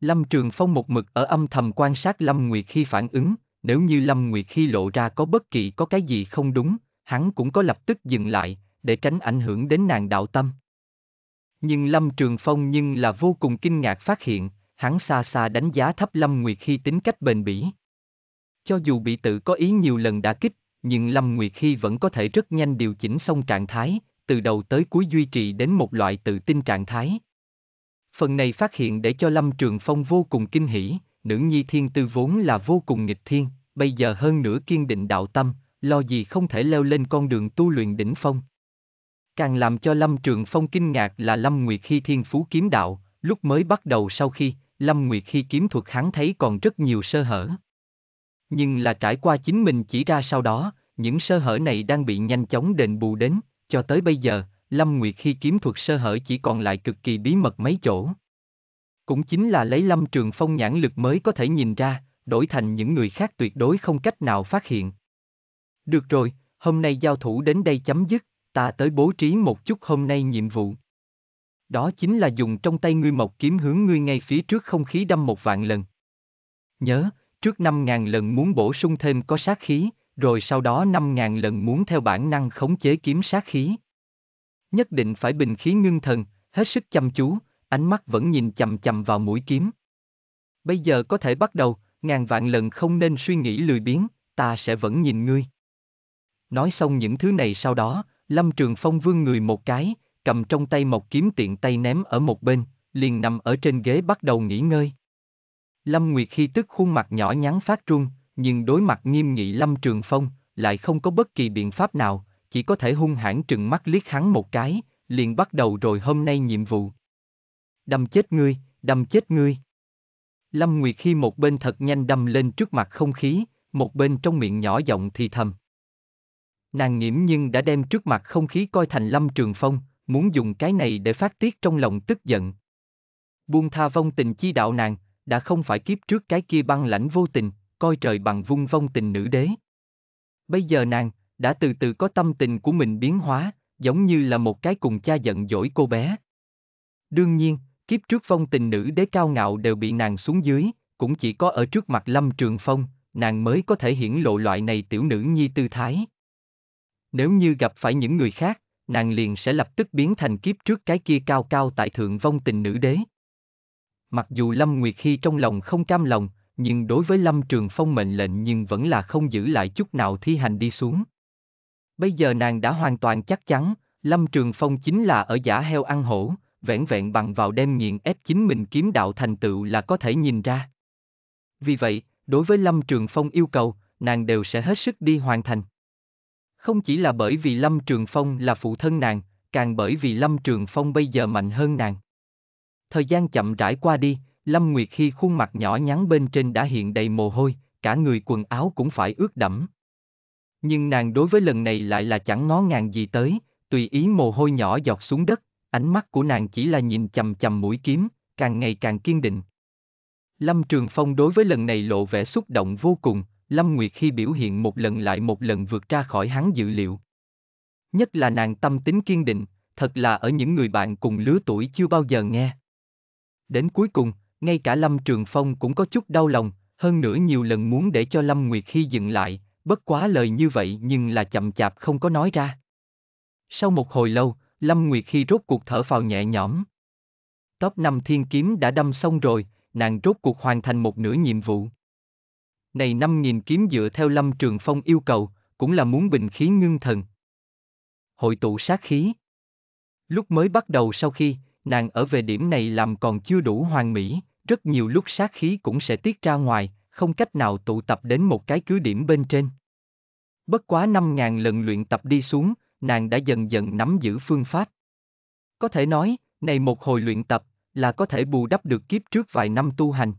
Lâm Trường Phong một mực ở âm thầm quan sát Lâm Nguyệt khi phản ứng, nếu như Lâm Nguyệt khi lộ ra có bất kỳ có cái gì không đúng, hắn cũng có lập tức dừng lại, để tránh ảnh hưởng đến nàng đạo tâm. Nhưng Lâm Trường Phong nhưng là vô cùng kinh ngạc phát hiện, hắn xa xa đánh giá thấp Lâm Nguyệt Khi tính cách bền bỉ. Cho dù bị tự có ý nhiều lần đã kích, nhưng Lâm Nguyệt Khi vẫn có thể rất nhanh điều chỉnh xong trạng thái, từ đầu tới cuối duy trì đến một loại tự tin trạng thái. Phần này phát hiện để cho Lâm Trường Phong vô cùng kinh hỉ, nữ nhi thiên tư vốn là vô cùng nghịch thiên, bây giờ hơn nữa kiên định đạo tâm, lo gì không thể leo lên con đường tu luyện đỉnh phong. Càng làm cho Lâm Trường Phong kinh ngạc là Lâm Nguyệt Khi thiên phú kiếm đạo, lúc mới bắt đầu sau khi, Lâm Nguyệt Khi kiếm thuật hắn thấy còn rất nhiều sơ hở. Nhưng là trải qua chính mình chỉ ra sau đó, những sơ hở này đang bị nhanh chóng đền bù đến, cho tới bây giờ, Lâm Nguyệt Khi kiếm thuật sơ hở chỉ còn lại cực kỳ bí mật mấy chỗ. Cũng chính là lấy Lâm Trường Phong nhãn lực mới có thể nhìn ra, đổi thành những người khác tuyệt đối không cách nào phát hiện. Được rồi, hôm nay giao thủ đến đây chấm dứt, ta tới bố trí một chút hôm nay nhiệm vụ. Đó chính là dùng trong tay ngươi mộc kiếm hướng ngươi ngay phía trước không khí đâm một vạn lần. Nhớ, trước năm ngàn lần muốn bổ sung thêm có sát khí, rồi sau đó năm ngàn lần muốn theo bản năng khống chế kiếm sát khí. Nhất định phải bình khí ngưng thần, hết sức chăm chú, ánh mắt vẫn nhìn chầm chầm vào mũi kiếm. Bây giờ có thể bắt đầu, ngàn vạn lần không nên suy nghĩ lười biếng, ta sẽ vẫn nhìn ngươi. Nói xong những thứ này sau đó, Lâm Trường Phong vương người một cái, cầm trong tay một kiếm tiện tay ném ở một bên, liền nằm ở trên ghế bắt đầu nghỉ ngơi. Lâm Nguyệt khi tức khuôn mặt nhỏ nhắn phát trung, nhưng đối mặt nghiêm nghị Lâm Trường Phong, lại không có bất kỳ biện pháp nào, chỉ có thể hung hãn trừng mắt liếc hắn một cái, liền bắt đầu rồi hôm nay nhiệm vụ. Đâm chết ngươi, đâm chết ngươi. Lâm Nguyệt khi một bên thật nhanh đâm lên trước mặt không khí, một bên trong miệng nhỏ giọng thì thầm. Nàng nghiễm nhưng đã đem trước mặt không khí coi thành lâm trường phong, muốn dùng cái này để phát tiết trong lòng tức giận. Buông tha vong tình chi đạo nàng, đã không phải kiếp trước cái kia băng lãnh vô tình, coi trời bằng vung vong tình nữ đế. Bây giờ nàng, đã từ từ có tâm tình của mình biến hóa, giống như là một cái cùng cha giận dỗi cô bé. Đương nhiên, kiếp trước vong tình nữ đế cao ngạo đều bị nàng xuống dưới, cũng chỉ có ở trước mặt Lâm Trường Phong, nàng mới có thể hiển lộ loại này tiểu nữ nhi tư thái. Nếu như gặp phải những người khác, nàng liền sẽ lập tức biến thành kiếp trước cái kia cao cao tại thượng vong tình nữ đế. Mặc dù Lâm Nguyệt Hy trong lòng không cam lòng, nhưng đối với Lâm Trường Phong mệnh lệnh nhưng vẫn là không giữ lại chút nào thi hành đi xuống. Bây giờ nàng đã hoàn toàn chắc chắn, Lâm Trường Phong chính là ở giả heo ăn hổ, vẻn vẹn bằng vào đem nghiện ép chính mình kiếm đạo thành tựu là có thể nhìn ra. Vì vậy, đối với Lâm Trường Phong yêu cầu, nàng đều sẽ hết sức đi hoàn thành. Không chỉ là bởi vì Lâm Trường Phong là phụ thân nàng, càng bởi vì Lâm Trường Phong bây giờ mạnh hơn nàng. Thời gian chậm rãi qua đi, Lâm Nguyệt khi khuôn mặt nhỏ nhắn bên trên đã hiện đầy mồ hôi, cả người quần áo cũng phải ướt đẫm. Nhưng nàng đối với lần này lại là chẳng ngó ngàng gì tới, tùy ý mồ hôi nhỏ giọt xuống đất, ánh mắt của nàng chỉ là nhìn chầm chầm mũi kiếm, càng ngày càng kiên định. Lâm Trường Phong đối với lần này lộ vẻ xúc động vô cùng, Lâm Nguyệt khi biểu hiện một lần lại một lần vượt ra khỏi hắn dự liệu. Nhất là nàng tâm tính kiên định, thật là ở những người bạn cùng lứa tuổi chưa bao giờ nghe. Đến cuối cùng, ngay cả Lâm Trường Phong cũng có chút đau lòng, hơn nữa nhiều lần muốn để cho Lâm Nguyệt khi dừng lại, bất quá lời như vậy nhưng là chậm chạp không có nói ra. Sau một hồi lâu, Lâm Nguyệt khi rốt cuộc thở phào nhẹ nhõm. Top 5 thiên kiếm đã đâm xong rồi, nàng rốt cuộc hoàn thành một nửa nhiệm vụ này 5.000 kiếm dựa theo Lâm Trường Phong yêu cầu, cũng là muốn bình khí ngưng thần. Hội tụ sát khí Lúc mới bắt đầu sau khi, nàng ở về điểm này làm còn chưa đủ hoàn mỹ, rất nhiều lúc sát khí cũng sẽ tiết ra ngoài, không cách nào tụ tập đến một cái cứ điểm bên trên. Bất quá 5.000 lần luyện tập đi xuống, nàng đã dần dần nắm giữ phương pháp. Có thể nói, này một hồi luyện tập, là có thể bù đắp được kiếp trước vài năm tu hành.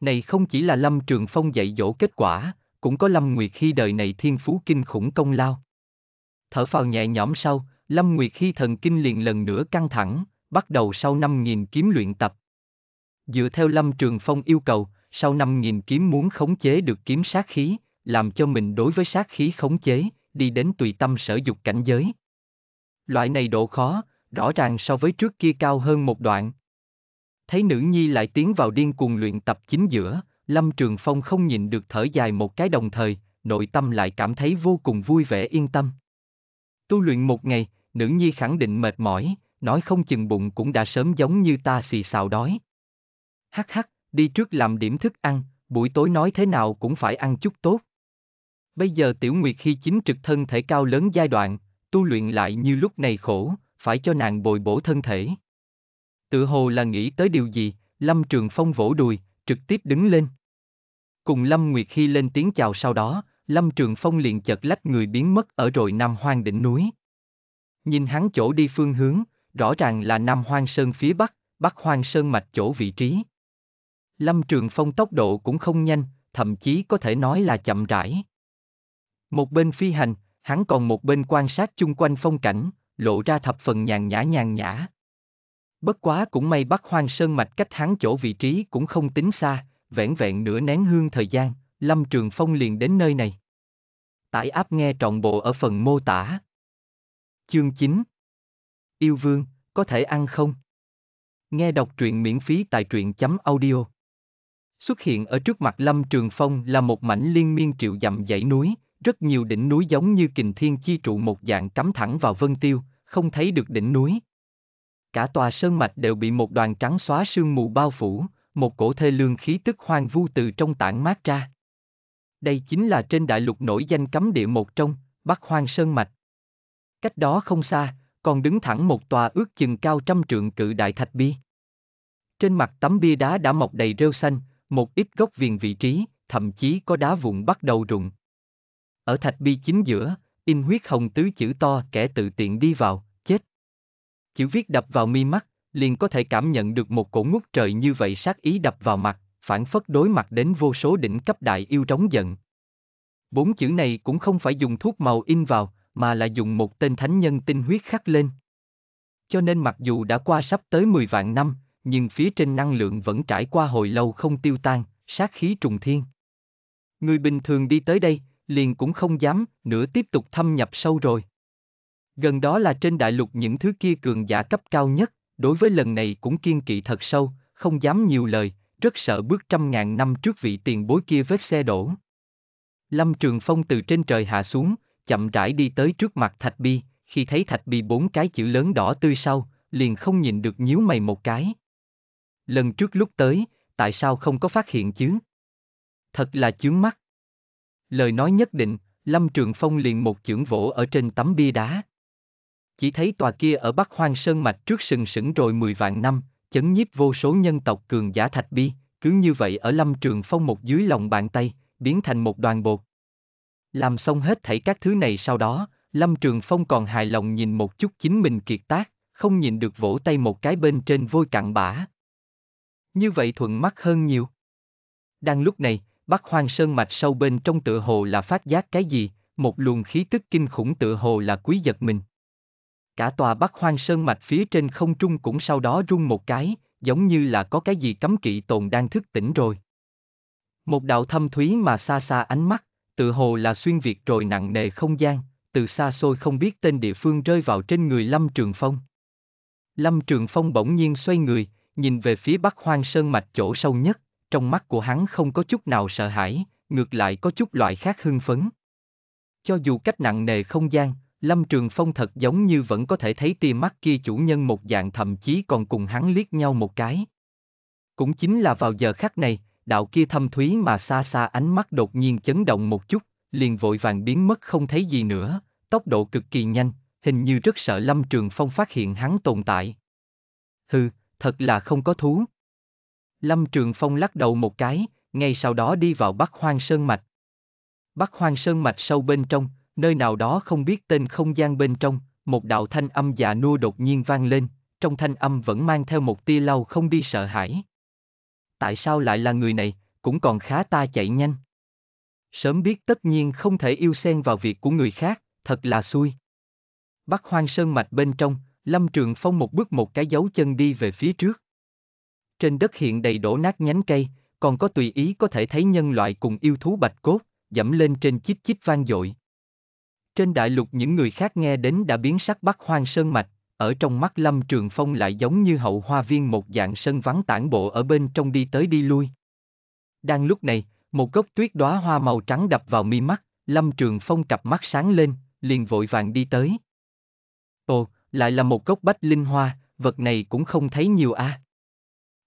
Này không chỉ là Lâm Trường Phong dạy dỗ kết quả, cũng có Lâm Nguyệt khi đời này thiên phú kinh khủng công lao. Thở phào nhẹ nhõm sau, Lâm Nguyệt khi thần kinh liền lần nữa căng thẳng, bắt đầu sau 5.000 kiếm luyện tập. Dựa theo Lâm Trường Phong yêu cầu, sau 5.000 kiếm muốn khống chế được kiếm sát khí, làm cho mình đối với sát khí khống chế, đi đến tùy tâm sở dục cảnh giới. Loại này độ khó, rõ ràng so với trước kia cao hơn một đoạn. Thấy nữ nhi lại tiến vào điên cuồng luyện tập chính giữa, Lâm Trường Phong không nhịn được thở dài một cái đồng thời, nội tâm lại cảm thấy vô cùng vui vẻ yên tâm. Tu luyện một ngày, nữ nhi khẳng định mệt mỏi, nói không chừng bụng cũng đã sớm giống như ta xì xào đói. Hắc hắc, đi trước làm điểm thức ăn, buổi tối nói thế nào cũng phải ăn chút tốt. Bây giờ Tiểu Nguyệt khi chính trực thân thể cao lớn giai đoạn, tu luyện lại như lúc này khổ, phải cho nàng bồi bổ thân thể. Tự hồ là nghĩ tới điều gì, Lâm Trường Phong vỗ đùi, trực tiếp đứng lên. Cùng Lâm Nguyệt Hy lên tiếng chào sau đó, Lâm Trường Phong liền chật lách người biến mất ở rồi Nam Hoang đỉnh núi. Nhìn hắn chỗ đi phương hướng, rõ ràng là Nam Hoang Sơn phía Bắc, Bắc Hoang Sơn mạch chỗ vị trí. Lâm Trường Phong tốc độ cũng không nhanh, thậm chí có thể nói là chậm rãi. Một bên phi hành, hắn còn một bên quan sát chung quanh phong cảnh, lộ ra thập phần nhàn nhã nhàn nhã, Bất quá cũng may Bắc Hoang Sơn Mạch cách hắn chỗ vị trí cũng không tính xa, vẹn vẹn nửa nén hương thời gian, Lâm Trường Phong liền đến nơi này. Tải áp nghe trọn bộ ở phần mô tả. Chương 9 Yêu Vương, có thể ăn không? Nghe đọc truyện miễn phí tại truyện.audio chấm Xuất hiện ở trước mặt Lâm Trường Phong là một mảnh liên miên triệu dặm dãy núi, rất nhiều đỉnh núi giống như kình thiên chi trụ một dạng cắm thẳng vào vân tiêu, không thấy được đỉnh núi, cả tòa sơn mạch đều bị một đoàn trắng xóa sương mù bao phủ, một cổ thê lương khí tức hoang vu từ trong tảng mát ra. Đây chính là trên đại lục nổi danh cấm địa một trong, Bắc Hoang Sơn Mạch. Cách đó không xa, còn đứng thẳng một tòa ước chừng cao trăm trượng cự đại thạch bi. Trên mặt tấm bia đá đã mọc đầy rêu xanh, một ít gốc viền vị trí, thậm chí có đá vụn bắt đầu rụng. Ở thạch bi chính giữa, in huyết hồng tứ chữ to kẻ tự tiện đi vào chữ viết đập vào mi mắt, liền có thể cảm nhận được một cổ ngút trời như vậy sát ý đập vào mặt, phản phất đối mặt đến vô số đỉnh cấp đại yêu trống giận. Bốn chữ này cũng không phải dùng thuốc màu in vào, mà là dùng một tên thánh nhân tinh huyết khắc lên. Cho nên mặc dù đã qua sắp tới 10 vạn năm, nhưng phía trên năng lượng vẫn trải qua hồi lâu không tiêu tan, sát khí trùng thiên. Người bình thường đi tới đây, liền cũng không dám, nữa tiếp tục thâm nhập sâu rồi. Gần đó là trên đại lục những thứ kia cường giả cấp cao nhất, đối với lần này cũng kiên kỵ thật sâu, không dám nhiều lời, rất sợ bước trăm ngàn năm trước vị tiền bối kia vết xe đổ. Lâm Trường Phong từ trên trời hạ xuống, chậm rãi đi tới trước mặt Thạch Bi, khi thấy Thạch Bi bốn cái chữ lớn đỏ tươi sau, liền không nhìn được nhíu mày một cái. Lần trước lúc tới, tại sao không có phát hiện chứ? Thật là chướng mắt. Lời nói nhất định, Lâm Trường Phong liền một chưởng vỗ ở trên tấm bia đá chỉ thấy tòa kia ở Bắc Hoang Sơn Mạch trước sừng sững rồi 10 vạn năm, chấn nhiếp vô số nhân tộc cường giả thạch bi, cứ như vậy ở lâm trường phong một dưới lòng bàn tay, biến thành một đoàn bột. Làm xong hết thảy các thứ này sau đó, Lâm Trường Phong còn hài lòng nhìn một chút chính mình kiệt tác, không nhìn được vỗ tay một cái bên trên vôi cặn bã. Như vậy thuận mắt hơn nhiều. Đang lúc này, Bắc Hoang Sơn Mạch sâu bên trong tựa hồ là phát giác cái gì, một luồng khí tức kinh khủng tựa hồ là quý giật mình cả tòa bắc hoang sơn mạch phía trên không trung cũng sau đó rung một cái, giống như là có cái gì cấm kỵ tồn đang thức tỉnh rồi. Một đạo thâm thúy mà xa xa ánh mắt, tự hồ là xuyên việt rồi nặng nề không gian, từ xa xôi không biết tên địa phương rơi vào trên người Lâm Trường Phong. Lâm Trường Phong bỗng nhiên xoay người, nhìn về phía bắc hoang sơn mạch chỗ sâu nhất, trong mắt của hắn không có chút nào sợ hãi, ngược lại có chút loại khác hưng phấn. Cho dù cách nặng nề không gian, Lâm Trường Phong thật giống như vẫn có thể thấy tia mắt kia chủ nhân một dạng thậm chí còn cùng hắn liếc nhau một cái. Cũng chính là vào giờ khắc này, đạo kia thâm thúy mà xa xa ánh mắt đột nhiên chấn động một chút, liền vội vàng biến mất không thấy gì nữa, tốc độ cực kỳ nhanh, hình như rất sợ Lâm Trường Phong phát hiện hắn tồn tại. Hừ, thật là không có thú. Lâm Trường Phong lắc đầu một cái, ngay sau đó đi vào Bắc Hoang Sơn Mạch. Bắc Hoang Sơn Mạch sâu bên trong, nơi nào đó không biết tên không gian bên trong, một đạo thanh âm già nua đột nhiên vang lên, trong thanh âm vẫn mang theo một tia lau không đi sợ hãi. Tại sao lại là người này, cũng còn khá ta chạy nhanh. Sớm biết tất nhiên không thể yêu xen vào việc của người khác, thật là xui. Bắc hoang sơn mạch bên trong, Lâm Trường Phong một bước một cái dấu chân đi về phía trước. Trên đất hiện đầy đổ nát nhánh cây, còn có tùy ý có thể thấy nhân loại cùng yêu thú bạch cốt, dẫm lên trên chít chít vang dội. Trên đại lục những người khác nghe đến đã biến sắc Bắc Hoang Sơn Mạch, ở trong mắt Lâm Trường Phong lại giống như hậu hoa viên một dạng sân vắng tản bộ ở bên trong đi tới đi lui. Đang lúc này, một gốc tuyết đóa hoa màu trắng đập vào mi mắt, Lâm Trường Phong cặp mắt sáng lên, liền vội vàng đi tới. Ồ, lại là một gốc bách linh hoa, vật này cũng không thấy nhiều a. À.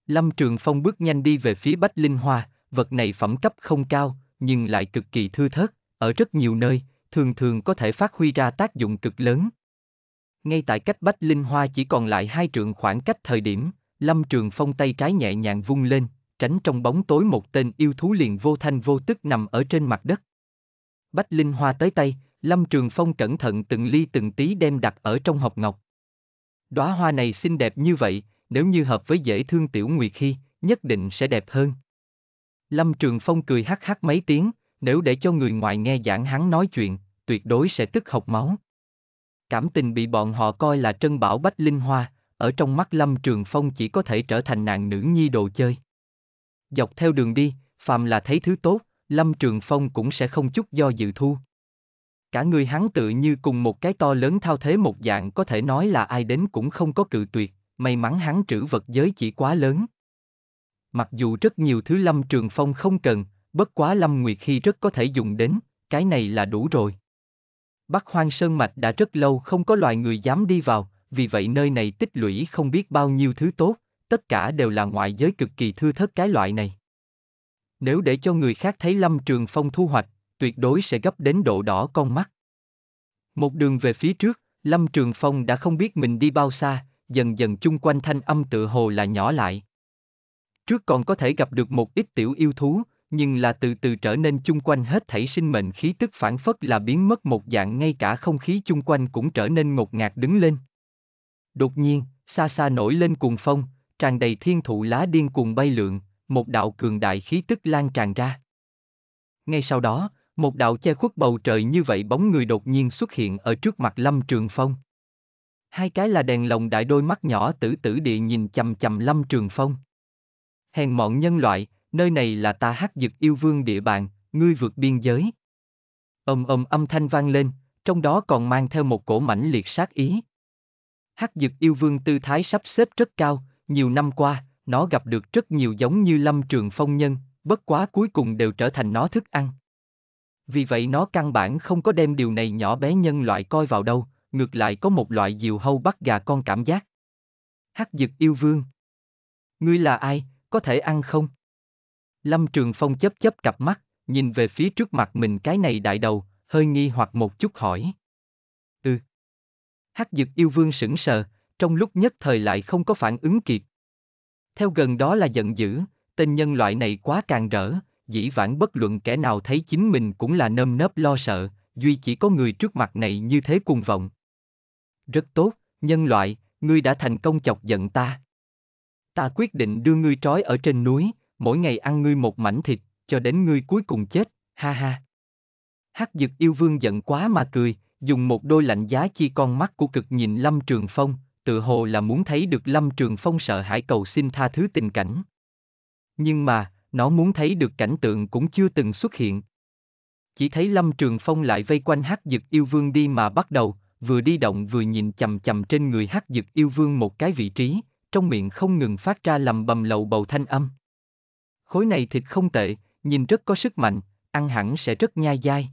Lâm Trường Phong bước nhanh đi về phía bách linh hoa, vật này phẩm cấp không cao, nhưng lại cực kỳ thư thớt, ở rất nhiều nơi, thường thường có thể phát huy ra tác dụng cực lớn. Ngay tại cách Bách Linh Hoa chỉ còn lại hai trượng khoảng cách thời điểm, Lâm Trường Phong tay trái nhẹ nhàng vung lên, tránh trong bóng tối một tên yêu thú liền vô thanh vô tức nằm ở trên mặt đất. Bách Linh Hoa tới tay, Lâm Trường Phong cẩn thận từng ly từng tí đem đặt ở trong hộp ngọc. Đóa hoa này xinh đẹp như vậy, nếu như hợp với dễ thương tiểu nguyệt khi, nhất định sẽ đẹp hơn. Lâm Trường Phong cười hắc hắc mấy tiếng, nếu để cho người ngoài nghe giảng hắn nói chuyện, tuyệt đối sẽ tức học máu. Cảm tình bị bọn họ coi là trân bảo bách linh hoa, ở trong mắt Lâm Trường Phong chỉ có thể trở thành nàng nữ nhi đồ chơi. Dọc theo đường đi, phàm là thấy thứ tốt, Lâm Trường Phong cũng sẽ không chút do dự thu. Cả người hắn tự như cùng một cái to lớn thao thế một dạng có thể nói là ai đến cũng không có cự tuyệt, may mắn hắn trữ vật giới chỉ quá lớn. Mặc dù rất nhiều thứ Lâm Trường Phong không cần, bất quá Lâm Nguyệt Hy rất có thể dùng đến, cái này là đủ rồi. Bắc Hoang Sơn Mạch đã rất lâu không có loài người dám đi vào, vì vậy nơi này tích lũy không biết bao nhiêu thứ tốt, tất cả đều là ngoại giới cực kỳ thưa thớt cái loại này. Nếu để cho người khác thấy Lâm Trường Phong thu hoạch, tuyệt đối sẽ gấp đến độ đỏ con mắt. Một đường về phía trước, Lâm Trường Phong đã không biết mình đi bao xa, dần dần chung quanh thanh âm tựa hồ là nhỏ lại. Trước còn có thể gặp được một ít tiểu yêu thú, nhưng là từ từ trở nên chung quanh hết thảy sinh mệnh khí tức phản phất là biến mất một dạng ngay cả không khí chung quanh cũng trở nên ngột ngạt đứng lên. Đột nhiên, xa xa nổi lên cuồng phong, tràn đầy thiên thụ lá điên cuồng bay lượn, một đạo cường đại khí tức lan tràn ra. Ngay sau đó, một đạo che khuất bầu trời như vậy bóng người đột nhiên xuất hiện ở trước mặt Lâm Trường Phong. Hai cái là đèn lồng đại đôi mắt nhỏ tử tử địa nhìn chầm chầm Lâm Trường Phong. Hèn mọn nhân loại, nơi này là ta hắc dực yêu vương địa bàn, ngươi vượt biên giới. ầm ầm âm thanh vang lên, trong đó còn mang theo một cổ mãnh liệt sát ý. Hắc dực yêu vương tư thái sắp xếp rất cao, nhiều năm qua, nó gặp được rất nhiều giống như lâm trường phong nhân, bất quá cuối cùng đều trở thành nó thức ăn. Vì vậy nó căn bản không có đem điều này nhỏ bé nhân loại coi vào đâu, ngược lại có một loại diều hâu bắt gà con cảm giác. Hắc dực yêu vương. Ngươi là ai, có thể ăn không? Lâm Trường Phong chấp chấp cặp mắt, nhìn về phía trước mặt mình cái này đại đầu, hơi nghi hoặc một chút hỏi. Ừ. Hắc dực yêu vương sững sờ, trong lúc nhất thời lại không có phản ứng kịp. Theo gần đó là giận dữ, tên nhân loại này quá càng rỡ, dĩ vãng bất luận kẻ nào thấy chính mình cũng là nơm nớp lo sợ, duy chỉ có người trước mặt này như thế cuồng vọng. Rất tốt, nhân loại, ngươi đã thành công chọc giận ta. Ta quyết định đưa ngươi trói ở trên núi, mỗi ngày ăn ngươi một mảnh thịt, cho đến ngươi cuối cùng chết, ha ha. Hắc dực yêu vương giận quá mà cười, dùng một đôi lạnh giá chi con mắt của cực nhìn Lâm Trường Phong, tự hồ là muốn thấy được Lâm Trường Phong sợ hãi cầu xin tha thứ tình cảnh. Nhưng mà, nó muốn thấy được cảnh tượng cũng chưa từng xuất hiện. Chỉ thấy Lâm Trường Phong lại vây quanh hắc dực yêu vương đi mà bắt đầu, vừa đi động vừa nhìn chầm chầm trên người hắc dực yêu vương một cái vị trí, trong miệng không ngừng phát ra lầm bầm lầu bầu thanh âm khối này thịt không tệ, nhìn rất có sức mạnh, ăn hẳn sẽ rất nhai dai.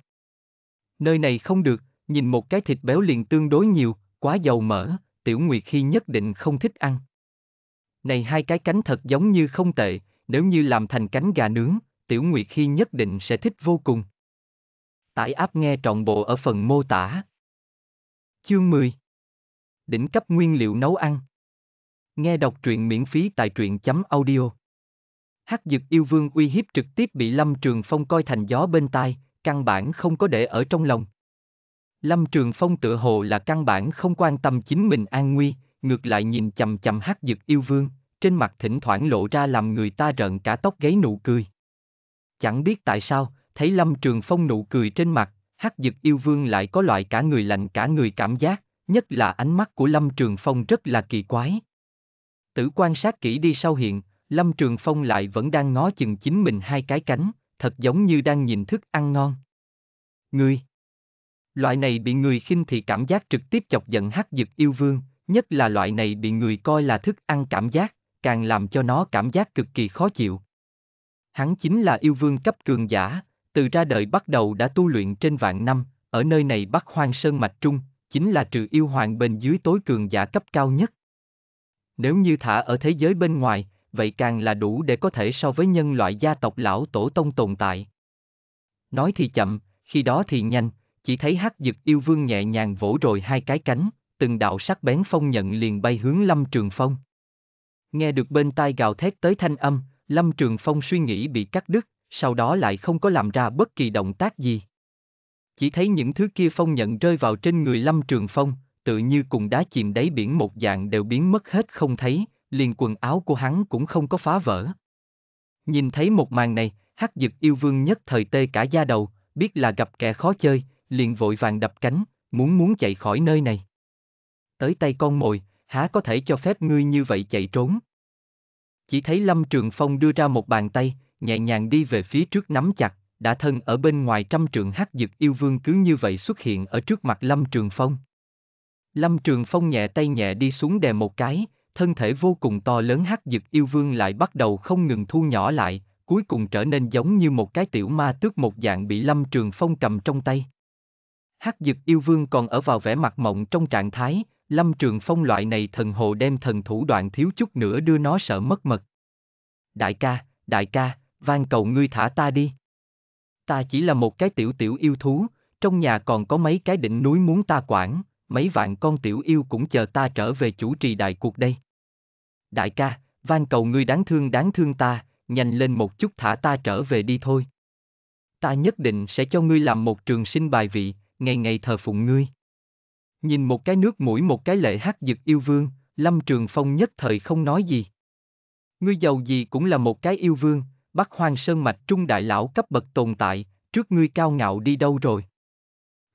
Nơi này không được, nhìn một cái thịt béo liền tương đối nhiều, quá dầu mỡ, Tiểu Nguyệt khi nhất định không thích ăn. Này hai cái cánh thật giống như không tệ, nếu như làm thành cánh gà nướng, Tiểu Nguyệt khi nhất định sẽ thích vô cùng. Tải áp nghe trọn bộ ở phần mô tả. Chương 10 Đỉnh cấp nguyên liệu nấu ăn Nghe đọc truyện miễn phí tại truyện chấm audio Hắc Dực yêu vương uy hiếp trực tiếp bị Lâm Trường Phong coi thành gió bên tai, căn bản không có để ở trong lòng. Lâm Trường Phong tựa hồ là căn bản không quan tâm chính mình an nguy, ngược lại nhìn chầm chầm Hắc Dực yêu vương, trên mặt thỉnh thoảng lộ ra làm người ta rợn cả tóc gáy nụ cười. Chẳng biết tại sao, thấy Lâm Trường Phong nụ cười trên mặt, Hắc Dực yêu vương lại có loại cả người lạnh cả người cảm giác, nhất là ánh mắt của Lâm Trường Phong rất là kỳ quái. Tử quan sát kỹ đi sau hiện, Lâm Trường Phong lại vẫn đang ngó chừng chính mình hai cái cánh, thật giống như đang nhìn thức ăn ngon. Ngươi! Loại này bị người khinh thì cảm giác trực tiếp chọc giận hắc dực yêu vương, nhất là loại này bị người coi là thức ăn cảm giác, càng làm cho nó cảm giác cực kỳ khó chịu. Hắn chính là yêu vương cấp cường giả, từ ra đời bắt đầu đã tu luyện trên vạn năm, ở nơi này bắt Hoang Sơn Mạch Trung, chính là trừ yêu hoàng bên dưới tối cường giả cấp cao nhất. Nếu như thả ở thế giới bên ngoài, vậy càng là đủ để có thể so với nhân loại gia tộc lão tổ tông tồn tại. Nói thì chậm, khi đó thì nhanh, chỉ thấy hắc dực yêu vương nhẹ nhàng vỗ rồi hai cái cánh, từng đạo sắc bén phong nhận liền bay hướng Lâm Trường Phong. Nghe được bên tai gào thét tới thanh âm, Lâm Trường Phong suy nghĩ bị cắt đứt, sau đó lại không có làm ra bất kỳ động tác gì. Chỉ thấy những thứ kia phong nhận rơi vào trên người Lâm Trường Phong, tự như cùng đá chìm đáy biển một dạng đều biến mất hết không thấy, liền quần áo của hắn cũng không có phá vỡ. Nhìn thấy một màn này, hắc dực yêu vương nhất thời tê cả da đầu, biết là gặp kẻ khó chơi, liền vội vàng đập cánh, muốn muốn chạy khỏi nơi này. Tới tay con mồi, há có thể cho phép ngươi như vậy chạy trốn. Chỉ thấy Lâm Trường Phong đưa ra một bàn tay, nhẹ nhàng đi về phía trước nắm chặt, đã thân ở bên ngoài trăm trường hắc dực yêu vương cứ như vậy xuất hiện ở trước mặt Lâm Trường Phong. Lâm Trường Phong nhẹ tay nhẹ đi xuống đè một cái, thân thể vô cùng to lớn hắc dực yêu vương lại bắt đầu không ngừng thu nhỏ lại, cuối cùng trở nên giống như một cái tiểu ma tước một dạng bị lâm trường phong cầm trong tay. Hắc dực yêu vương còn ở vào vẻ mặt mộng trong trạng thái, lâm trường phong loại này thần hồ đem thần thủ đoạn thiếu chút nữa đưa nó sợ mất mật. Đại ca, đại ca, van cầu ngươi thả ta đi. Ta chỉ là một cái tiểu tiểu yêu thú, trong nhà còn có mấy cái đỉnh núi muốn ta quản, mấy vạn con tiểu yêu cũng chờ ta trở về chủ trì đại cuộc đây đại ca, van cầu ngươi đáng thương đáng thương ta, nhanh lên một chút thả ta trở về đi thôi. Ta nhất định sẽ cho ngươi làm một trường sinh bài vị, ngày ngày thờ phụng ngươi. Nhìn một cái nước mũi một cái lệ hát dực yêu vương, Lâm Trường Phong nhất thời không nói gì. Ngươi giàu gì cũng là một cái yêu vương, Bắc Hoang Sơn Mạch Trung Đại Lão cấp bậc tồn tại, trước ngươi cao ngạo đi đâu rồi.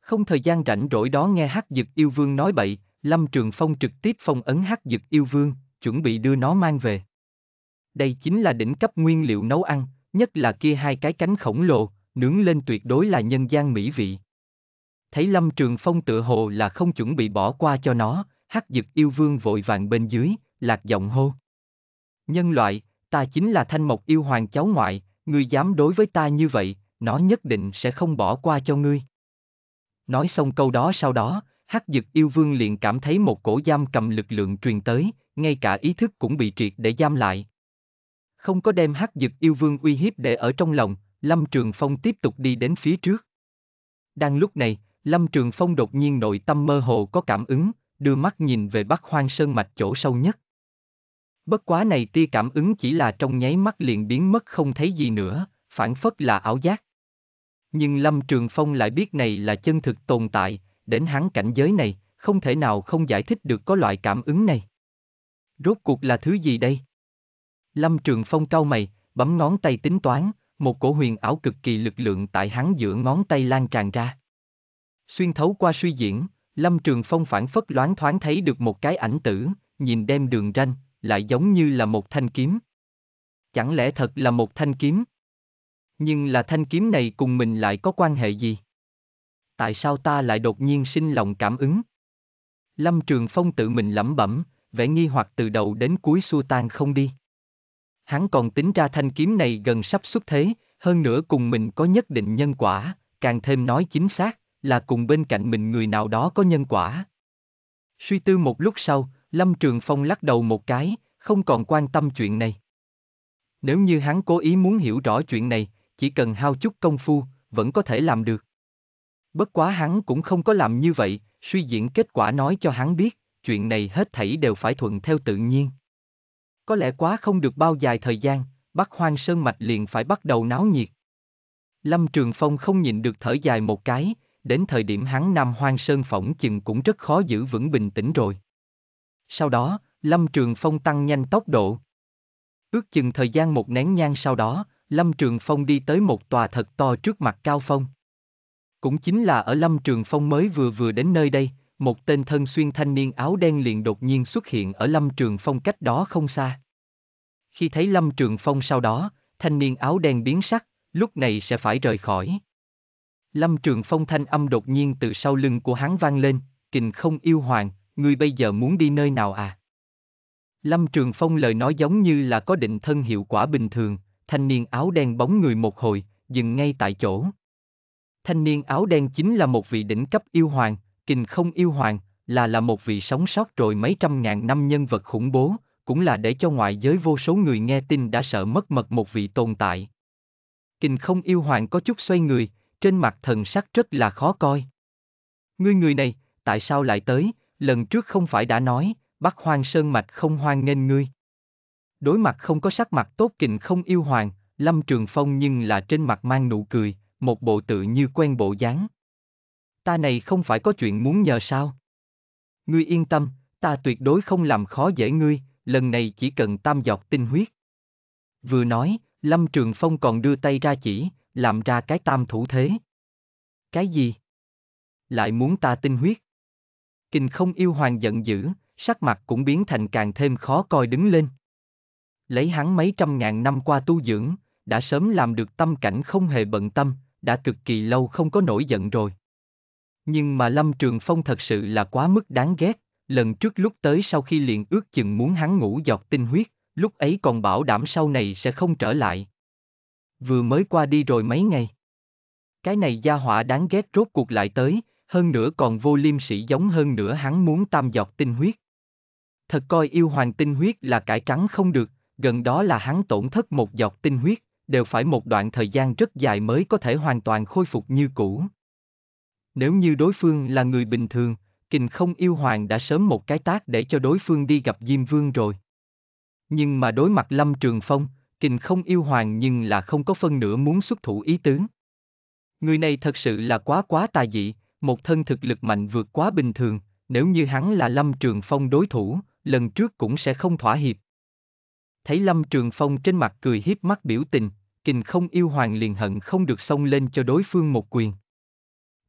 Không thời gian rảnh rỗi đó nghe hát dực yêu vương nói bậy, Lâm Trường Phong trực tiếp phong ấn hát dực yêu vương, chuẩn bị đưa nó mang về. Đây chính là đỉnh cấp nguyên liệu nấu ăn, nhất là kia hai cái cánh khổng lồ, nướng lên tuyệt đối là nhân gian mỹ vị. Thấy Lâm Trường Phong tựa hồ là không chuẩn bị bỏ qua cho nó, hắc dực yêu vương vội vàng bên dưới, lạc giọng hô. Nhân loại, ta chính là thanh mộc yêu hoàng cháu ngoại, ngươi dám đối với ta như vậy, nó nhất định sẽ không bỏ qua cho ngươi. Nói xong câu đó sau đó, hắc dực yêu vương liền cảm thấy một cổ giam cầm lực lượng truyền tới, ngay cả ý thức cũng bị triệt để giam lại. Không có đem hắc dực yêu vương uy hiếp để ở trong lòng, Lâm Trường Phong tiếp tục đi đến phía trước. Đang lúc này, Lâm Trường Phong đột nhiên nội tâm mơ hồ có cảm ứng, đưa mắt nhìn về bắc hoang sơn mạch chỗ sâu nhất. Bất quá này tia cảm ứng chỉ là trong nháy mắt liền biến mất không thấy gì nữa, phản phất là ảo giác. Nhưng Lâm Trường Phong lại biết này là chân thực tồn tại, đến hắn cảnh giới này, không thể nào không giải thích được có loại cảm ứng này. Rốt cuộc là thứ gì đây? Lâm Trường Phong cau mày, bấm ngón tay tính toán, một cổ huyền ảo cực kỳ lực lượng tại hắn giữa ngón tay lan tràn ra. Xuyên thấu qua suy diễn, Lâm Trường Phong phản phất loáng thoáng thấy được một cái ảnh tử, nhìn đem đường ranh, lại giống như là một thanh kiếm. Chẳng lẽ thật là một thanh kiếm? Nhưng là thanh kiếm này cùng mình lại có quan hệ gì? Tại sao ta lại đột nhiên sinh lòng cảm ứng? Lâm Trường Phong tự mình lẩm bẩm, vẻ nghi hoặc từ đầu đến cuối xua tan không đi. Hắn còn tính ra thanh kiếm này gần sắp xuất thế, hơn nữa cùng mình có nhất định nhân quả, càng thêm nói chính xác, là cùng bên cạnh mình người nào đó có nhân quả. Suy tư một lúc sau, Lâm Trường Phong lắc đầu một cái, không còn quan tâm chuyện này. Nếu như hắn cố ý muốn hiểu rõ chuyện này, chỉ cần hao chút công phu, vẫn có thể làm được. Bất quá hắn cũng không có làm như vậy, suy diễn kết quả nói cho hắn biết, chuyện này hết thảy đều phải thuận theo tự nhiên. Có lẽ quá không được bao dài thời gian, Bắc Hoang Sơn Mạch liền phải bắt đầu náo nhiệt. Lâm Trường Phong không nhịn được thở dài một cái, đến thời điểm hắn Nam Hoang Sơn phỏng chừng cũng rất khó giữ vững bình tĩnh rồi. Sau đó, Lâm Trường Phong tăng nhanh tốc độ. Ước chừng thời gian một nén nhang sau đó, Lâm Trường Phong đi tới một tòa thật to trước mặt Cao Phong. Cũng chính là ở Lâm Trường Phong mới vừa vừa đến nơi đây, một tên thân xuyên thanh niên áo đen liền đột nhiên xuất hiện ở Lâm Trường Phong cách đó không xa. Khi thấy Lâm Trường Phong sau đó, thanh niên áo đen biến sắc, lúc này sẽ phải rời khỏi. Lâm Trường Phong thanh âm đột nhiên từ sau lưng của hắn vang lên, kình không yêu hoàng, ngươi bây giờ muốn đi nơi nào à? Lâm Trường Phong lời nói giống như là có định thân hiệu quả bình thường, thanh niên áo đen bóng người một hồi, dừng ngay tại chỗ. Thanh niên áo đen chính là một vị đỉnh cấp yêu hoàng, kình không yêu hoàng, là là một vị sống sót rồi mấy trăm ngàn năm nhân vật khủng bố, cũng là để cho ngoại giới vô số người nghe tin đã sợ mất mật một vị tồn tại. Kình không yêu hoàng có chút xoay người, trên mặt thần sắc rất là khó coi. Ngươi người này, tại sao lại tới, lần trước không phải đã nói, Bắc Hoang Sơn Mạch không hoang nghênh ngươi. Đối mặt không có sắc mặt tốt kình không yêu hoàng, Lâm Trường Phong nhưng là trên mặt mang nụ cười, một bộ tự như quen bộ dáng ta này không phải có chuyện muốn nhờ sao? Ngươi yên tâm, ta tuyệt đối không làm khó dễ ngươi, lần này chỉ cần tam giọt tinh huyết. Vừa nói, Lâm Trường Phong còn đưa tay ra chỉ, làm ra cái tam thủ thế. Cái gì? Lại muốn ta tinh huyết? Kình không yêu hoàng giận dữ, sắc mặt cũng biến thành càng thêm khó coi đứng lên. Lấy hắn mấy trăm ngàn năm qua tu dưỡng, đã sớm làm được tâm cảnh không hề bận tâm, đã cực kỳ lâu không có nổi giận rồi. Nhưng mà Lâm Trường Phong thật sự là quá mức đáng ghét, lần trước lúc tới sau khi liền ước chừng muốn hắn ngủ giọt tinh huyết, lúc ấy còn bảo đảm sau này sẽ không trở lại. Vừa mới qua đi rồi mấy ngày. Cái này gia hỏa đáng ghét rốt cuộc lại tới, hơn nữa còn vô liêm sĩ giống hơn nữa hắn muốn tam giọt tinh huyết. Thật coi yêu hoàng tinh huyết là cải trắng không được, gần đó là hắn tổn thất một giọt tinh huyết, đều phải một đoạn thời gian rất dài mới có thể hoàn toàn khôi phục như cũ. Nếu như đối phương là người bình thường, kình không yêu hoàng đã sớm một cái tác để cho đối phương đi gặp Diêm Vương rồi. Nhưng mà đối mặt Lâm Trường Phong, kình không yêu hoàng nhưng là không có phân nửa muốn xuất thủ ý tứ. Người này thật sự là quá quá tài dị, một thân thực lực mạnh vượt quá bình thường, nếu như hắn là Lâm Trường Phong đối thủ, lần trước cũng sẽ không thỏa hiệp. Thấy Lâm Trường Phong trên mặt cười hiếp mắt biểu tình, kình không yêu hoàng liền hận không được xông lên cho đối phương một quyền.